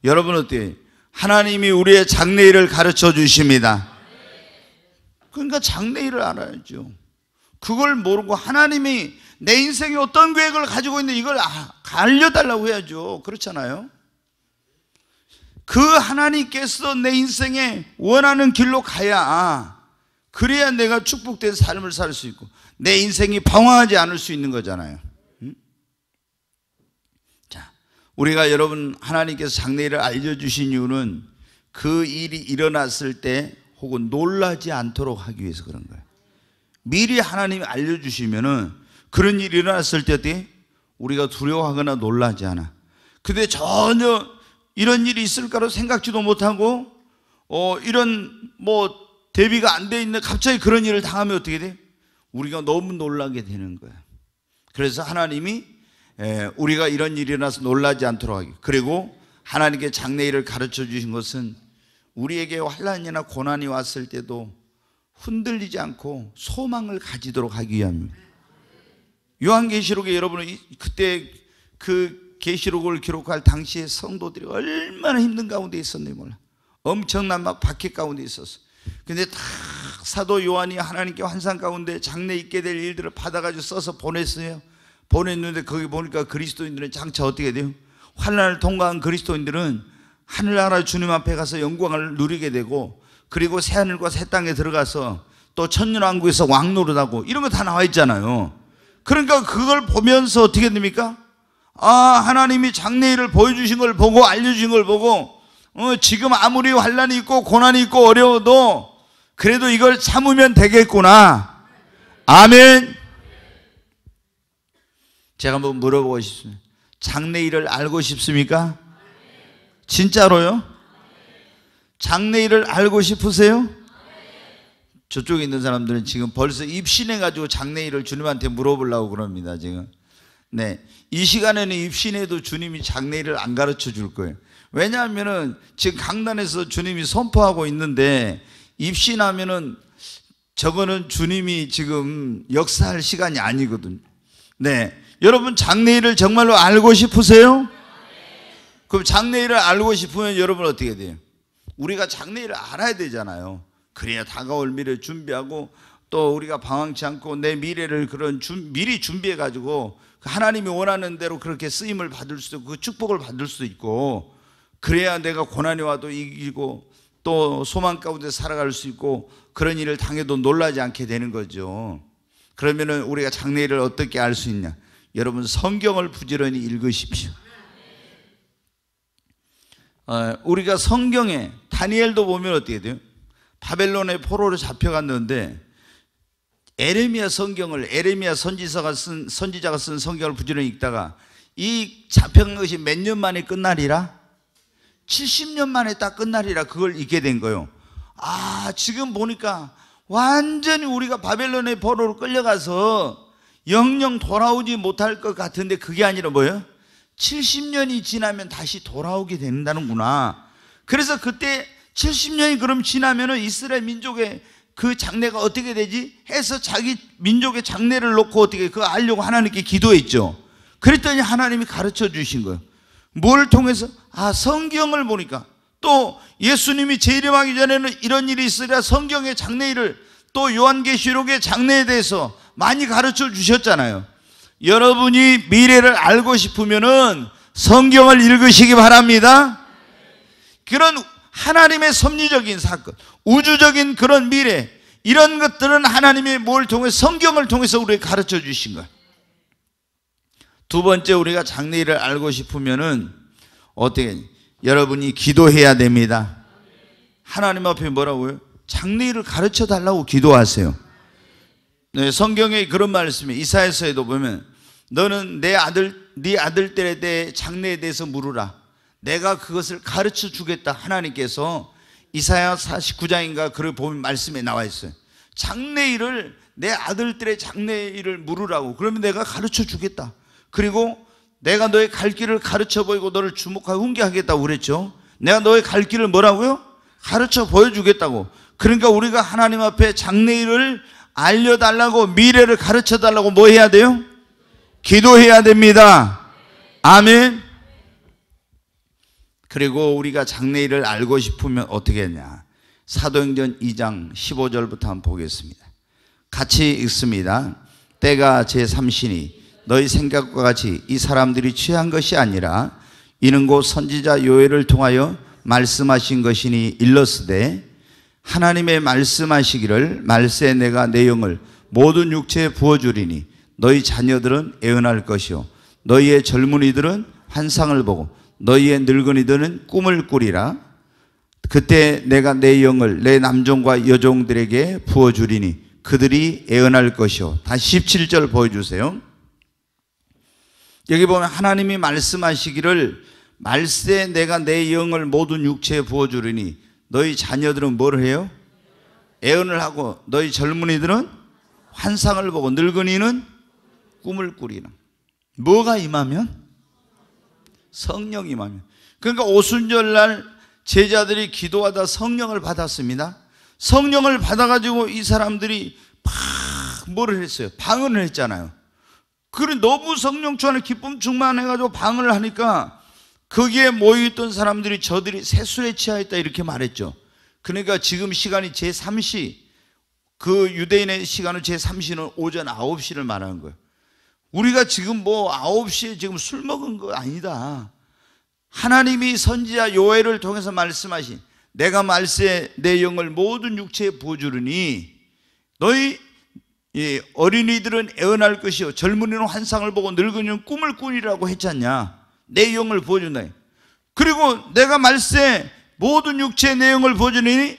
여러분 어때요? 하나님이 우리의 장래일을 가르쳐 주십니다. 그러니까 장래일을 알아야죠. 그걸 모르고 하나님이 내 인생에 어떤 계획을 가지고 있는 이걸 아, 알려달라고 해야죠. 그렇잖아요. 그 하나님께서 내 인생에 원하는 길로 가야 그래야 내가 축복된 삶을 살 수 있고 내 인생이 방황하지 않을 수 있는 거잖아요. 우리가 여러분 하나님께서 장래일을 알려주신 이유는 그 일이 일어났을 때 혹은 놀라지 않도록 하기 위해서 그런 거예요. 미리 하나님이 알려주시면은 그런 일이 일어났을 때 어때? 우리가 두려워하거나 놀라지 않아. 근데 전혀 이런 일이 있을까로 생각지도 못하고 어 이런 뭐 대비가 안 돼 있는 갑자기 그런 일을 당하면 어떻게 돼? 우리가 너무 놀라게 되는 거야. 그래서 하나님이 예, 우리가 이런 일이 일어나서 놀라지 않도록 하기. 그리고 하나님께 장례일을 가르쳐 주신 것은 우리에게 환란이나 고난이 왔을 때도 흔들리지 않고 소망을 가지도록 하기 위함입니다. 요한계시록에 여러분은 그때 그 계시록을 기록할 당시의 성도들이 얼마나 힘든 가운데 있었는지 몰라. 엄청난 막 박해 가운데 있었어. 근데 다 사도 요한이 하나님께 환상 가운데 장래 있게 될 일들을 받아가지고 써서 보냈어요. 보냈는데 거기 보니까 그리스도인들은 장차 어떻게 돼요? 환란을 통과한 그리스도인들은 하늘나라 주님 앞에 가서 영광을 누리게 되고 그리고 새하늘과 새 땅에 들어가서 또 천년왕국에서 왕 노릇하고 이런 거 다 나와 있잖아요. 그러니까 그걸 보면서 어떻게 됩니까? 아, 하나님이 장래일을 보여주신 걸 보고 알려주신 걸 보고 어, 지금 아무리 환란이 있고 고난이 있고 어려워도 그래도 이걸 참으면 되겠구나. 아멘. 제가 한번 물어보고 싶습니다. 장래 일을 알고 싶습니까? 진짜로요? 장래 일을 알고 싶으세요? 저쪽에 있는 사람들은 지금 벌써 입신해가지고 장래 일을 주님한테 물어보려고 그럽니다, 지금. 네. 이 시간에는 입신해도 주님이 장래 일을 안 가르쳐 줄 거예요. 왜냐하면은 지금 강단에서 주님이 선포하고 있는데 입신하면은 저거는 주님이 지금 역사할 시간이 아니거든요. 네. 여러분 장래일을 정말로 알고 싶으세요? 그럼 장래일을 알고 싶으면 여러분 어떻게 돼요? 우리가 장래일을 알아야 되잖아요. 그래야 다가올 미래를 준비하고 또 우리가 방황치 않고 내 미래를 그런 준, 미리 준비해 가지고 그 하나님이 원하는 대로 그렇게 쓰임을 받을 수도 있고 그 축복을 받을 수도 있고 그래야 내가 고난이 와도 이기고 또 소망 가운데 살아갈 수 있고 그런 일을 당해도 놀라지 않게 되는 거죠. 그러면은 우리가 장래일을 어떻게 알 수 있냐? 여러분 성경을 부지런히 읽으십시오. 아, 우리가 성경에 다니엘도 보면 어떻게 돼요? 바벨론의 포로로 잡혀갔는데 에레미야 성경을 에레미야 선지서가 쓴 선지자가 쓴 성경을 부지런히 읽다가 이 잡혀간 것이 몇 년 만에 끝날이라 70년 만에 딱 끝날이라 그걸 읽게 된 거예요. 아, 지금 보니까 완전히 우리가 바벨론의 포로로 끌려가서 영영 돌아오지 못할 것 같은데 그게 아니라 뭐예요? 70년이 지나면 다시 돌아오게 된다는구나. 그래서 그때 70년이 그럼 지나면은 이스라엘 민족의 그 장래가 어떻게 되지? 해서 자기 민족의 장래를 놓고 어떻게 그거 알려고 하나님께 기도했죠. 그랬더니 하나님이 가르쳐 주신 거예요. 뭘 통해서? 아, 성경을 보니까 또 예수님이 재림하기 전에는 이런 일이 있으랴 성경의 장래일을 또 요한계시록의 장래에 대해서 많이 가르쳐 주셨잖아요. 여러분이 미래를 알고 싶으면은 성경을 읽으시기 바랍니다. 그런 하나님의 섭리적인 사건, 우주적인 그런 미래, 이런 것들은 하나님이 뭘 통해 성경을 통해서 우리에게 가르쳐 주신 거예요. 두 번째 우리가 장래일 알고 싶으면은 어떻게 여러분이 기도해야 됩니다. 하나님 앞에 뭐라고요? 장래일 가르쳐 달라고 기도하세요. 네, 성경에 그런 말씀이 이사야서에도 보면 너는 내 아들 네 아들들에 대해 장래에 대해서 물으라. 내가 그것을 가르쳐 주겠다. 하나님께서 이사야 49장인가 그를 보면 말씀에 나와 있어요. 장래 일을 내 아들들의 장래 일을 물으라고. 그러면 내가 가르쳐 주겠다. 그리고 내가 너의 갈 길을 가르쳐 보이고 너를 주목하고 훈계하겠다고 그랬죠. 내가 너의 갈 길을 뭐라고요? 가르쳐 보여주겠다고. 그러니까 우리가 하나님 앞에 장래 일을 알려달라고 미래를 가르쳐달라고 뭐 해야 돼요? 기도해야 됩니다. 아멘. 그리고 우리가 장래일을 알고 싶으면 어떻게 했냐. 사도행전 2장 15절부터 한번 보겠습니다. 같이 읽습니다. 때가 제 3신이 너희 생각과 같이 이 사람들이 취한 것이 아니라 이는 곧 선지자 요엘을 통하여 말씀하신 것이니 일렀으되 하나님의 말씀하시기를 말세 내가 내 영을 모든 육체에 부어주리니 너희 자녀들은 애언할 것이요 너희의 젊은이들은 환상을 보고 너희의 늙은이들은 꿈을 꾸리라 그때 내가 내 영을 내 남종과 여종들에게 부어주리니 그들이 애언할 것이요 다시 17절 보여주세요 여기 보면 하나님이 말씀하시기를 말세 내가 내 영을 모든 육체에 부어주리니 너희 자녀들은 뭘 해요? 애언을 하고 너희 젊은이들은 환상을 보고 늙은이는 꿈을 꾸리라. 뭐가 임하면? 성령 임하면. 그러니까 오순절날 제자들이 기도하다 성령을 받았습니다. 성령을 받아가지고 이 사람들이 막뭘 했어요? 방언을 했잖아요. 그래 너무 성령 충만에 기쁨 충만해가지고 방언을 하니까 거기에 모여있던 사람들이 저들이 세수에 취하였다 이렇게 말했죠. 그러니까 지금 시간이 제3시 그 유대인의 시간을 제3시는 오전 9시를 말하는 거예요. 우리가 지금 뭐 9시에 지금 술 먹은 거 아니다. 하나님이 선지자 요엘을 통해서 말씀하신 내가 말세 내 영을 모든 육체에 부어주르니 너희 어린이들은 애언할 것이요 젊은이는 환상을 보고 늙은이는 꿈을 꾸리라고 했잖냐 내 영을 보여준다. 그리고 내가 말세 모든 육체의 내용을 보여주니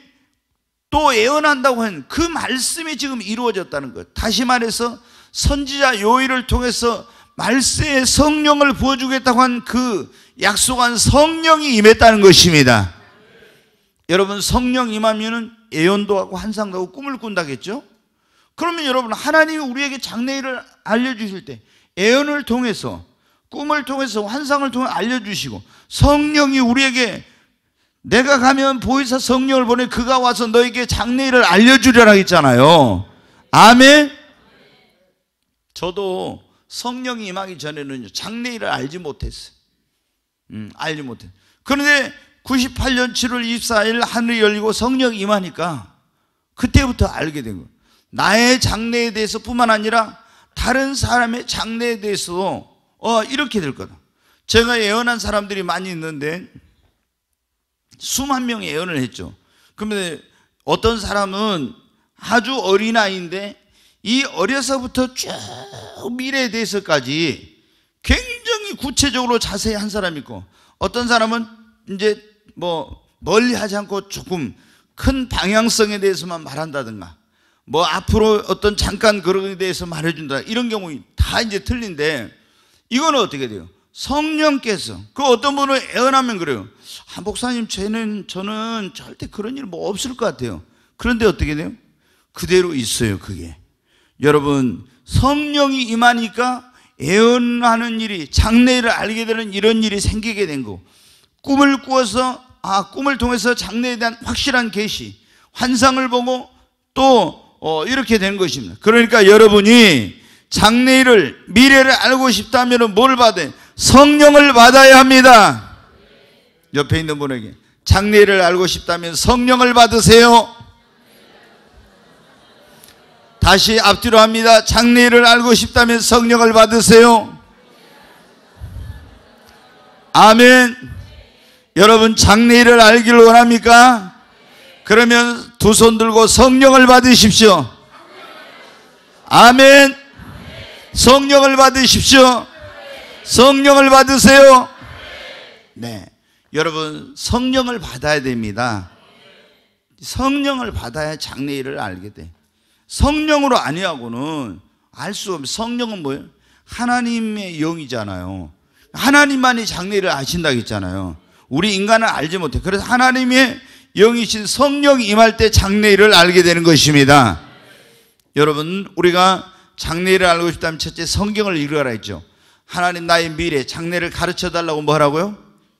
또 예언한다고 한 그 말씀이 지금 이루어졌다는 것 다시 말해서 선지자 요일을 통해서 말세의 성령을 보여주겠다고한 그 약속한 성령이 임했다는 것입니다. 여러분 성령 임하면은 예언도 하고 환상도 하고 꿈을 꾼다겠죠? 그러면 여러분 하나님이 우리에게 장래일을 알려주실 때 예언을 통해서 꿈을 통해서 환상을 통해 알려주시고 성령이 우리에게 내가 가면 보이사 성령을 보내 그가 와서 너에게 장래일을 알려주려라 했잖아요. 아멘. 저도 성령이 임하기 전에는 장래일을 알지 못했어요. 음, 알지 못했어요. 그런데 98년 7월 24일 하늘이 열리고 성령이 임하니까 그때부터 알게 된 거예요. 나의 장래에 대해서뿐만 아니라 다른 사람의 장래에 대해서도 어, 이렇게 될 거다. 제가 예언한 사람들이 많이 있는데 수만 명 예언을 했죠. 그런데 어떤 사람은 아주 어린아이인데 이 어려서부터 쭉 미래에 대해서까지 굉장히 구체적으로 자세히 한 사람 있고 어떤 사람은 이제 뭐 멀리 하지 않고 조금 큰 방향성에 대해서만 말한다든가 뭐 앞으로 어떤 잠깐 그런 거에 대해서 말해준다 이런 경우 다 이제 틀린데 이건 어떻게 돼요? 성령께서 그 어떤 분을 애원하면 그래요. 아, 목사님, 쟤는 저는 절대 그런 일 뭐 없을 것 같아요. 그런데 어떻게 돼요? 그대로 있어요, 그게. 여러분, 성령이 임하니까 애원하는 일이 장래를 알게 되는 이런 일이 생기게 된 거. 꿈을 꾸어서 아, 꿈을 통해서 장래에 대한 확실한 계시, 환상을 보고 또 어, 이렇게 된 것입니다. 그러니까 여러분이 장래일을 미래를 알고 싶다면 뭘 받아요? 성령을 받아야 합니다. 옆에 있는 분에게 장래일을 알고 싶다면 성령을 받으세요. 다시 앞뒤로 합니다. 장래일을 알고 싶다면 성령을 받으세요. 아멘. 여러분 장래일을 알기를 원합니까? 그러면 두 손 들고 성령을 받으십시오. 아멘. 성령을 받으십시오. 성령을 받으세요. 네. 여러분, 성령을 받아야 됩니다. 성령을 받아야 장래 일을 알게 돼. 성령으로 아니하고는 알 수없 성령은 뭐예요? 하나님의 영이잖아요. 하나님만이 장래를 아신다고 했잖아요. 우리 인간은 알지 못해. 그래서 하나님의 영이신 성령 임할 때 장래를 알게 되는 것입니다. 여러분, 우리가 장래를 알고 싶다면 첫째 성경을 읽으라 했죠. 하나님 나의 미래, 장래를 가르쳐 달라고 뭐 하라고요?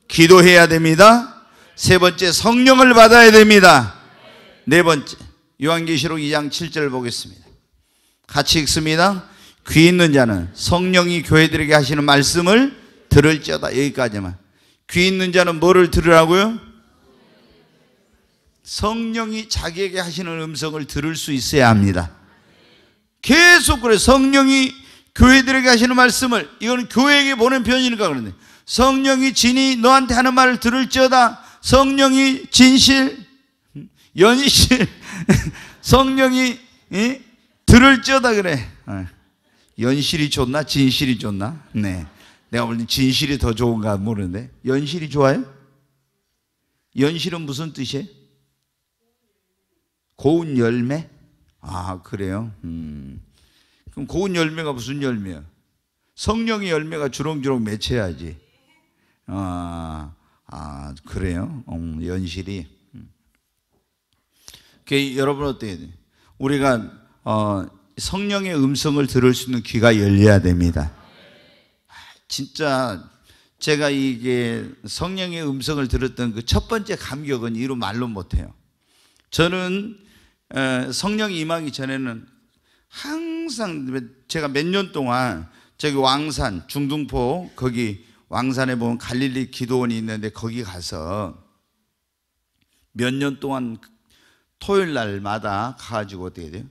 기도해야 됩니다. 세 번째 성령을 받아야 됩니다. 네 번째 요한계시록 2장 7절 보겠습니다. 같이 읽습니다. 귀 있는 자는 성령이 교회들에게 하시는 말씀을 들을지어다. 여기까지만. 귀 있는 자는 뭐를 들으라고요? 성령이 자기에게 하시는 음성을 들을 수 있어야 합니다. 계속 그래 성령이 교회들에게 하시는 말씀을 이거는 교회에게 보낸 표현이니까 그런데 성령이 진이 너한테 하는 말을 들을지어다 성령이 진실 음, 연실 [LAUGHS] 성령이 예? 들을지어다 그래 어. 연실이 좋나 진실이 좋나 네 내가 볼땐 진실이 더 좋은가 모르는데 연실이 좋아요? 연실은 무슨 뜻이에요? 고운 열매? 아, 그래요? 음. 그럼 고운 열매가 무슨 열매야? 성령의 열매가 주렁주렁 맺혀야지. 아, 아 그래요? 음, 연실이. 음. 그 여러분 어때요? 우리가 어, 성령의 음성을 들을 수 있는 귀가 열려야 됩니다. 진짜 제가 이게 성령의 음성을 들었던 그 첫 번째 감격은 이루 말로 못해요. 저는 성령이 임하기 전에는 항상 제가 몇 년 동안 저기 왕산 중등포 거기 왕산에 보면 갈릴리 기도원이 있는데 거기 가서 몇 년 동안 토요일 날마다 가가지고 어떻게 돼요?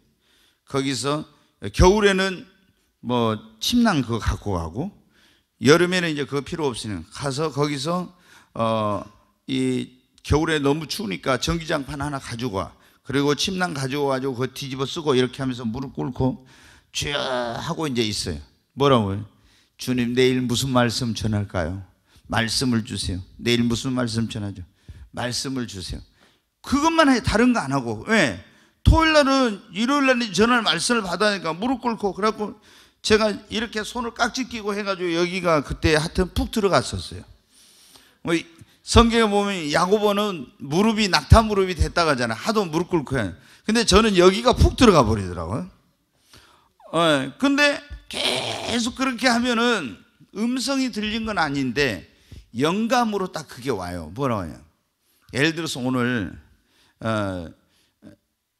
거기서 겨울에는 뭐 침낭 그거 갖고 가고 여름에는 이제 그거 필요 없으니 가서 거기서 어 이 겨울에 너무 추우니까 전기장판 하나 가지고 와 그리고 침낭 가져와가지고 그 뒤집어 쓰고 이렇게 하면서 무릎 꿇고 주 하고 이제 있어요. 뭐라고요? 주님 내일 무슨 말씀 전할까요? 말씀을 주세요. 내일 무슨 말씀 전하죠? 말씀을 주세요. 그것만 해 다른 거 안 하고 왜? 토요일 날은 일요일 날은 전할 말씀을 받아니까 무릎 꿇고 그래갖고 제가 이렇게 손을 깍지 끼고 해가지고 여기가 그때 하여튼 푹 들어갔었어요. 뭐 성경에 보면 야고보는 무릎이 낙타 무릎이 됐다고 하잖아요. 하도 무릎 꿇고 해. 근데 저는 여기가 푹 들어가 버리더라고요. 어, 근데 계속 그렇게 하면은 음성이 들린 건 아닌데 영감으로 딱 그게 와요. 뭐라고 해요? 예를 들어서 오늘 어,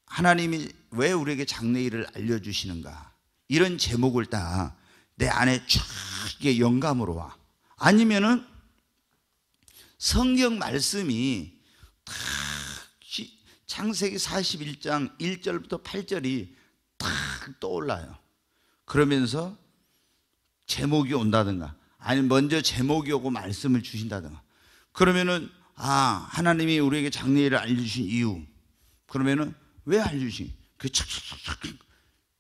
하나님이 왜 우리에게 장래일을 알려주시는가 이런 제목을 딱 내 안에 쫙 영감으로 와. 아니면은 성경 말씀이 탁 창세기 41장 1절부터 8절이 탁 떠올라요. 그러면서 제목이 온다든가 아니면 먼저 제목이 오고 말씀을 주신다든가 그러면은 아 하나님이 우리에게 장례를 알려주신 이유 그러면은 왜 알려주신 그그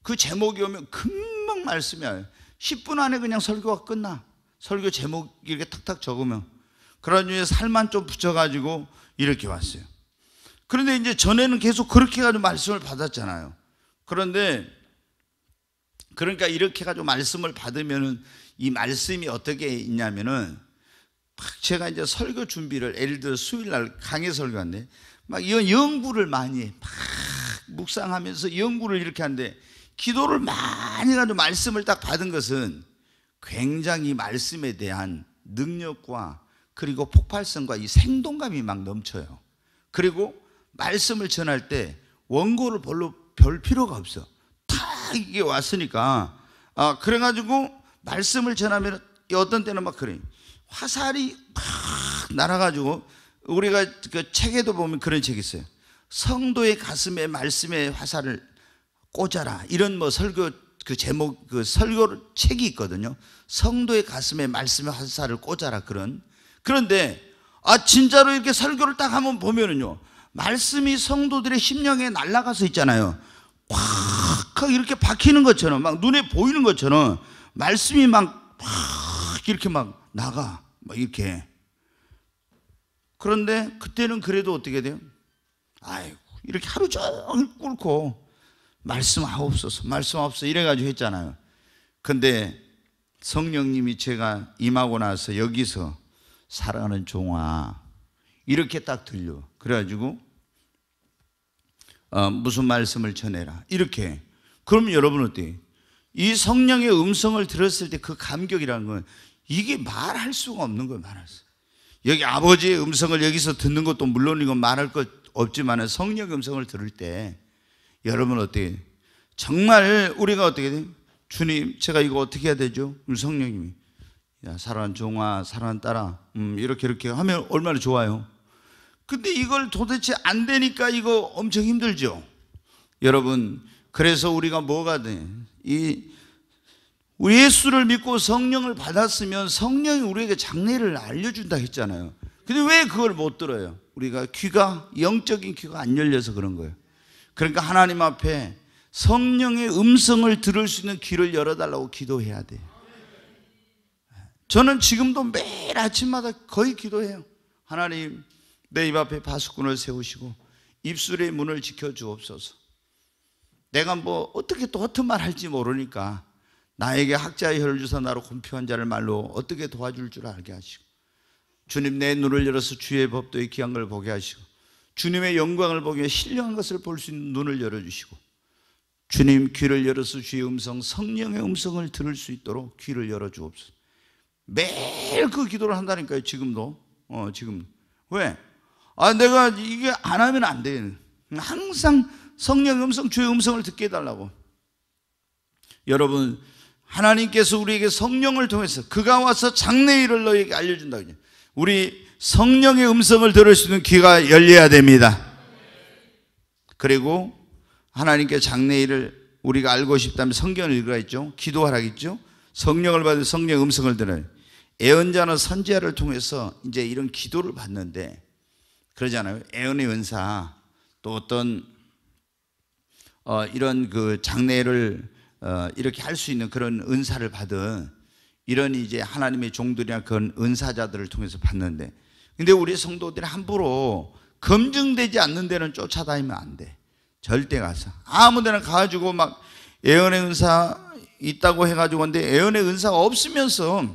그 제목이 오면 금방 말씀이 와요 10분 안에 그냥 설교가 끝나 설교 제목 이렇게 탁탁 적으면 그런 중에 살만 좀 붙여가지고 이렇게 왔어요. 그런데 이제 전에는 계속 그렇게 해가지고 말씀을 받았잖아요. 그런데 그러니까 이렇게 해가지고 말씀을 받으면은 이 말씀이 어떻게 있냐면은 제가 이제 설교 준비를 예를 들어 수요일 날 강의 설교한데 막 연구를 많이 막 묵상하면서 연구를 이렇게 하는데 기도를 많이 가지고 말씀을 딱 받은 것은 굉장히 말씀에 대한 능력과 그리고 폭발성과 이 생동감이 막 넘쳐요. 그리고 말씀을 전할 때 원고를 별로 별 필요가 없어. 다 이게 왔으니까. 아, 그래가지고 말씀을 전하면 어떤 때는 막 그래. 화살이 막 날아가지고 우리가 그 책에도 보면 그런 책이 있어요. 성도의 가슴에 말씀의 화살을 꽂아라. 이런 뭐 설교 그 제목 그 설교 책이 있거든요. 성도의 가슴에 말씀의 화살을 꽂아라 그런 그런데 아 진짜로 이렇게 설교를 딱 한번 보면은요. 말씀이 성도들의 심령에 날아가서 있잖아요. 확 이렇게 박히는 것처럼 막 눈에 보이는 것처럼 말씀이 막, 막 이렇게 막 나가 막 이렇게 그런데 그때는 그래도 어떻게 돼요? 아이고 이렇게 하루 종일 꿇고 말씀하옵소서 말씀하옵소서 이래가지고 했잖아요 근데 성령님이 제가 임하고 나서 여기서 사랑하는 종아 이렇게 딱 들려. 그래가지고 어, 무슨 말씀을 전해라 이렇게. 그럼 여러분 어때? 이 성령의 음성을 들었을 때 그 감격이라는 건 이게 말할 수가 없는 거예요. 말할 수. 여기 아버지의 음성을 여기서 듣는 것도 물론 이고 말할 것 없지만 성령 의 음성을 들을 때 여러분 어때 정말 우리가 어떻게 돼? 주님 제가 이거 어떻게 해야 되죠? 성령님이 야, 사랑하는 종아, 사랑하는 딸아, 음, 이렇게 이렇게 하면 얼마나 좋아요. 근데 이걸 도대체 안 되니까 이거 엄청 힘들죠. 여러분, 그래서 우리가 뭐가 돼? 이 예수를 믿고 성령을 받았으면 성령이 우리에게 장례를 알려준다 했잖아요. 근데 왜 그걸 못 들어요? 우리가 귀가, 영적인 귀가 안 열려서 그런 거예요. 그러니까 하나님 앞에 성령의 음성을 들을 수 있는 귀를 열어달라고 기도해야 돼요. 저는 지금도 매일 아침마다 거의 기도해요. 하나님, 내 입 앞에 바수꾼을 세우시고 입술의 문을 지켜 주옵소서. 내가 뭐 어떻게 또 허튼 말 할지 모르니까 나에게 학자의 혀를 주사 나로 곤표한 자를 말로 어떻게 도와줄 줄 알게 하시고 주님 내 눈을 열어서 주의 법도의 귀한 걸 보게 하시고 주님의 영광을 보게 신령한 것을 볼 수 있는 눈을 열어주시고 주님 귀를 열어서 주의 음성 성령의 음성을 들을 수 있도록 귀를 열어주옵소서 매일 그 기도를 한다니까요, 지금도. 어, 지금. 왜? 아, 내가 이게 안 하면 안 돼. 항상 성령 음성, 주의 음성을 듣게 해달라고. 여러분, 하나님께서 우리에게 성령을 통해서 그가 와서 장래 일을 너에게 알려준다. 우리 성령의 음성을 들을 수 있는 귀가 열려야 됩니다. 그리고 하나님께 장래 일을 우리가 알고 싶다면 성경을 읽으라 했죠. 기도하라 했죠. 성령을 받은 성령의 음성을 들은 애언자나 선지자를 통해서 이제 이런 기도를 받는데 그러잖아요. 애언의 은사 또 어떤 어, 이런 그 장례를 어, 이렇게 할 수 있는 그런 은사를 받은 이런 이제 하나님의 종들이나 그런 은사자들을 통해서 받는데 근데 우리 성도들이 함부로 검증되지 않는 데는 쫓아다니면 안 돼. 절대 가서 아무 데나 가가지고 막애언의 은사 있다고 해가지고 근데 애언의 은사가 없으면서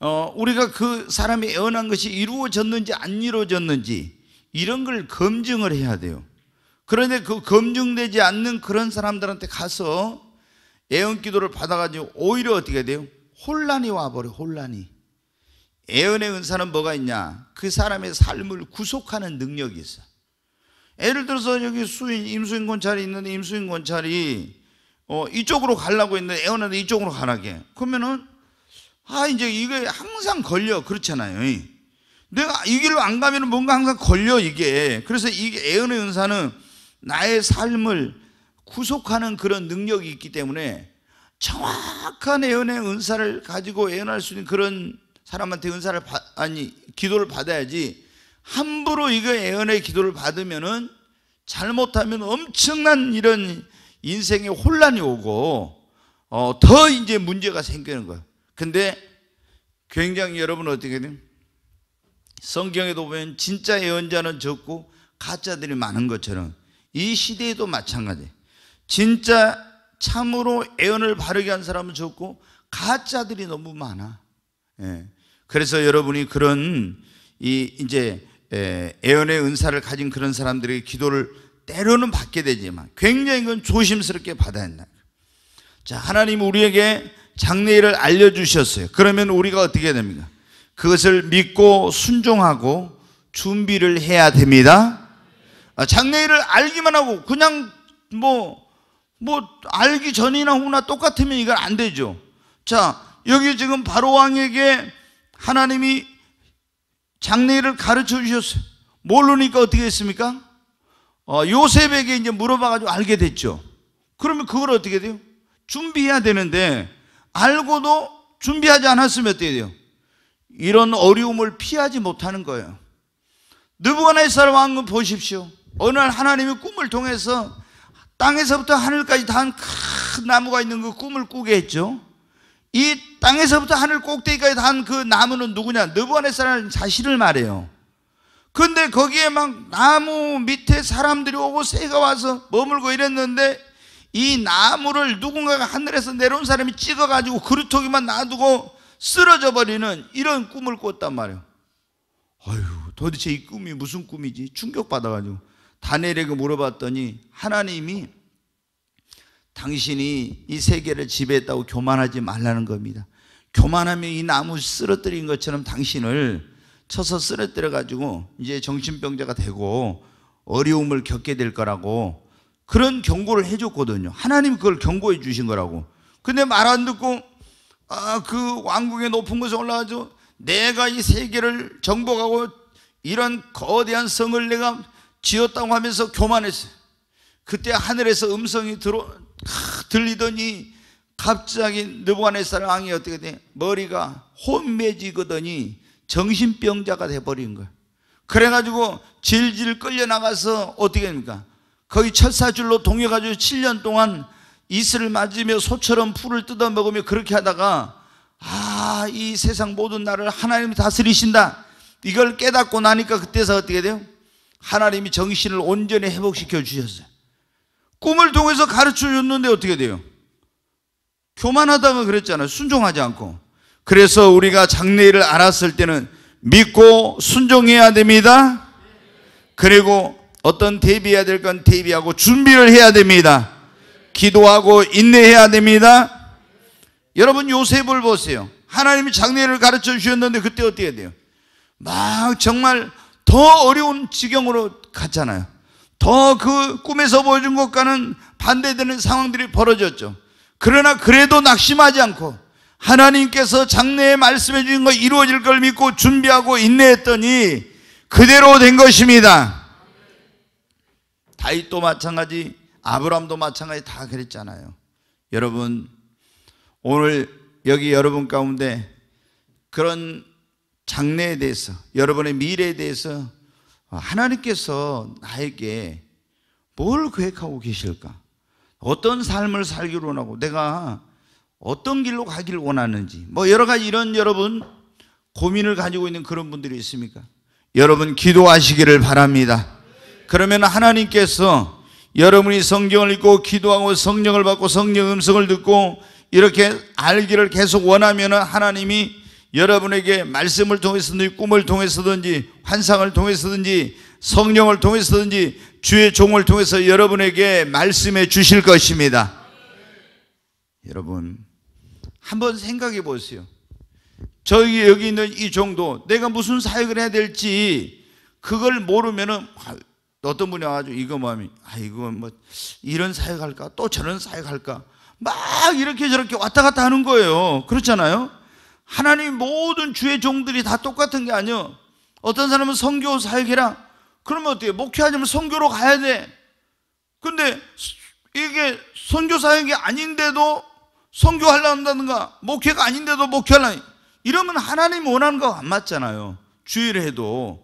어, 우리가 그 사람이 애언한 것이 이루어졌는지 안 이루어졌는지 이런 걸 검증을 해야 돼요. 그런데 그 검증되지 않는 그런 사람들한테 가서 애언 기도를 받아가지고 오히려 어떻게 돼요? 혼란이 와버려, 혼란이. 애언의 은사는 뭐가 있냐? 그 사람의 삶을 구속하는 능력이 있어. 예를 들어서 여기 수인, 임수인 권찰이 있는데 임수인 권찰이 어, 이쪽으로 가려고 했는데 애원하는데 이쪽으로 가라게. 그러면은 아 이제 이게 항상 걸려 그렇잖아요. 내가 이 길로 안가면 뭔가 항상 걸려 이게. 그래서 이게 애언의 은사는 나의 삶을 구속하는 그런 능력이 있기 때문에 정확한 애언의 은사를 가지고 애언할 수 있는 그런 사람한테 은사를 받, 아니 기도를 받아야지 함부로 이거 애언의 기도를 받으면은 잘못하면 엄청난 이런 인생에 혼란이 오고 어, 더 이제 문제가 생기는 거예요. 근데 굉장히 여러분 어떻게 돼요? 성경에도 보면 진짜 예언자는 적고 가짜들이 많은 것처럼 이 시대에도 마찬가지. 진짜 참으로 애언을 바르게 한 사람은 적고 가짜들이 너무 많아. 예. 그래서 여러분이 그런 이 이제 애언의 은사를 가진 그런 사람들의 기도를 때로는 받게 되지만 굉장히 그 조심스럽게 받아야 한다. 자, 하나님 우리에게 장래일을 알려주셨어요. 그러면 우리가 어떻게 됩니까? 그것을 믿고 순종하고 준비를 해야 됩니다. 아, 장래일을 알기만 하고 그냥 뭐, 뭐, 알기 전이나 후나 똑같으면 이건 안 되죠. 자, 여기 지금 바로왕에게 하나님이 장래일을 가르쳐 주셨어요. 모르니까 어떻게 했습니까? 어, 요셉에게 이제 물어봐가지고 알게 됐죠. 그러면 그걸 어떻게 돼요? 준비해야 되는데 알고도 준비하지 않았으면 어떻게 돼요? 이런 어려움을 피하지 못하는 거예요. 느부갓네살 왕은 보십시오. 어느 날 하나님이 꿈을 통해서 땅에서부터 하늘까지 단큰 나무가 있는 그 꿈을 꾸게 했죠. 이 땅에서부터 하늘 꼭대기까지 단 그 나무는 누구냐? 느부갓네살 자신을 말해요. 근데 거기에 막 나무 밑에 사람들이 오고 새가 와서 머물고 이랬는데 이 나무를 누군가가 하늘에서 내려온 사람이 찍어가지고 그루터기만 놔두고 쓰러져 버리는 이런 꿈을 꿨단 말이에요. 아유, 도대체 이 꿈이 무슨 꿈이지? 충격받아가지고 다니엘에게 물어봤더니 하나님이 당신이 이 세계를 지배했다고 교만하지 말라는 겁니다. 교만하면 이 나무 쓰러뜨린 것처럼 당신을 쳐서 쓰러뜨려 가지고 이제 정신병자가 되고 어려움을 겪게 될 거라고 그런 경고를 해줬거든요. 하나님 그걸 경고해 주신 거라고. 근데 말 안 듣고 아, 그 왕국의 높은 곳에 올라가서 내가 이 세계를 정복하고 이런 거대한 성을 내가 지었다고 하면서 교만했어요. 그때 하늘에서 음성이 들어 아, 들리더니 갑자기 느부갓네살 왕이 어떻게 돼? 머리가 혼매지거더니 정신병자가 돼버린 거예요. 그래가지고 질질 끌려나가서 어떻게 됩니까? 거의 철사줄로 동해가지고 7년 동안 이슬을 맞으며 소처럼 풀을 뜯어먹으며 그렇게 하다가 아, 이 세상 모든 나를 하나님이 다스리신다. 이걸 깨닫고 나니까 그때서 어떻게 돼요? 하나님이 정신을 온전히 회복시켜 주셨어요. 꿈을 통해서 가르쳐 줬는데 어떻게 돼요? 교만하다고 그랬잖아요. 순종하지 않고. 그래서 우리가 장례일을 알았을 때는 믿고 순종해야 됩니다. 그리고 어떤 대비해야 될 건 대비하고 준비를 해야 됩니다. 기도하고 인내해야 됩니다. 여러분 요셉을 보세요. 하나님이 장례를 가르쳐 주셨는데 그때 어떻게 해야 돼요? 막 정말 더 어려운 지경으로 갔잖아요. 더 그 꿈에서 보여준 것과는 반대되는 상황들이 벌어졌죠. 그러나 그래도 낙심하지 않고 하나님께서 장래에 말씀해 주신 거 이루어질 걸 믿고 준비하고 인내했더니 그대로 된 것입니다. 다윗도 마찬가지, 아브람도 마찬가지 다 그랬잖아요. 여러분 오늘 여기 여러분 가운데 그런 장래에 대해서 여러분의 미래에 대해서 하나님께서 나에게 뭘 계획하고 계실까? 어떤 삶을 살기로 하고 내가 어떤 길로 가길 원하는지 뭐 여러 가지 이런 여러분 고민을 가지고 있는 그런 분들이 있습니까? 여러분 기도하시기를 바랍니다. 그러면 하나님께서 여러분이 성경을 읽고 기도하고 성령을 받고 성령 음성을 듣고 이렇게 알기를 계속 원하면 하나님이 여러분에게 말씀을 통해서든지 꿈을 통해서든지 환상을 통해서든지 성령을 통해서든지 주의 종을 통해서 여러분에게 말씀해 주실 것입니다. 여러분 한번 생각해 보세요. 저기 여기 있는 이 정도 내가 무슨 사역을 해야 될지 그걸 모르면은 아, 어떤 분이 와가지고 이거 마음이 아 이거 뭐 이런 사역할까 또 저런 사역할까 막 이렇게 저렇게 왔다 갔다 하는 거예요. 그렇잖아요. 하나님 모든 주의 종들이 다 똑같은 게 아니요. 어떤 사람은 성교 사역해라. 그러면 어때요? 목회하자면 성교로 가야 돼. 근데 이게 선교 사역이 아닌데도 성교하려한다든가 목회가 뭐 아닌데도 목회하려 뭐 이러면 하나님 원하는 거 안 맞잖아요. 주일에 해도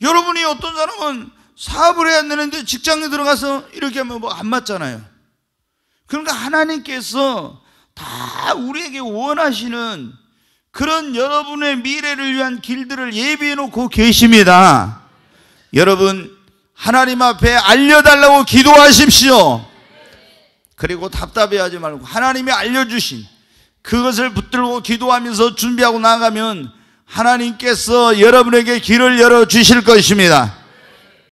여러분이 어떤 사람은 사업을 해야 되는데 직장에 들어가서 이렇게 하면 뭐 안 맞잖아요. 그러니까 하나님께서 다 우리에게 원하시는 그런 여러분의 미래를 위한 길들을 예비해 놓고 계십니다. 여러분 하나님 앞에 알려달라고 기도하십시오. 그리고 답답해하지 말고 하나님이 알려주신 그것을 붙들고 기도하면서 준비하고 나가면 아 하나님께서 여러분에게 길을 열어 주실 것입니다.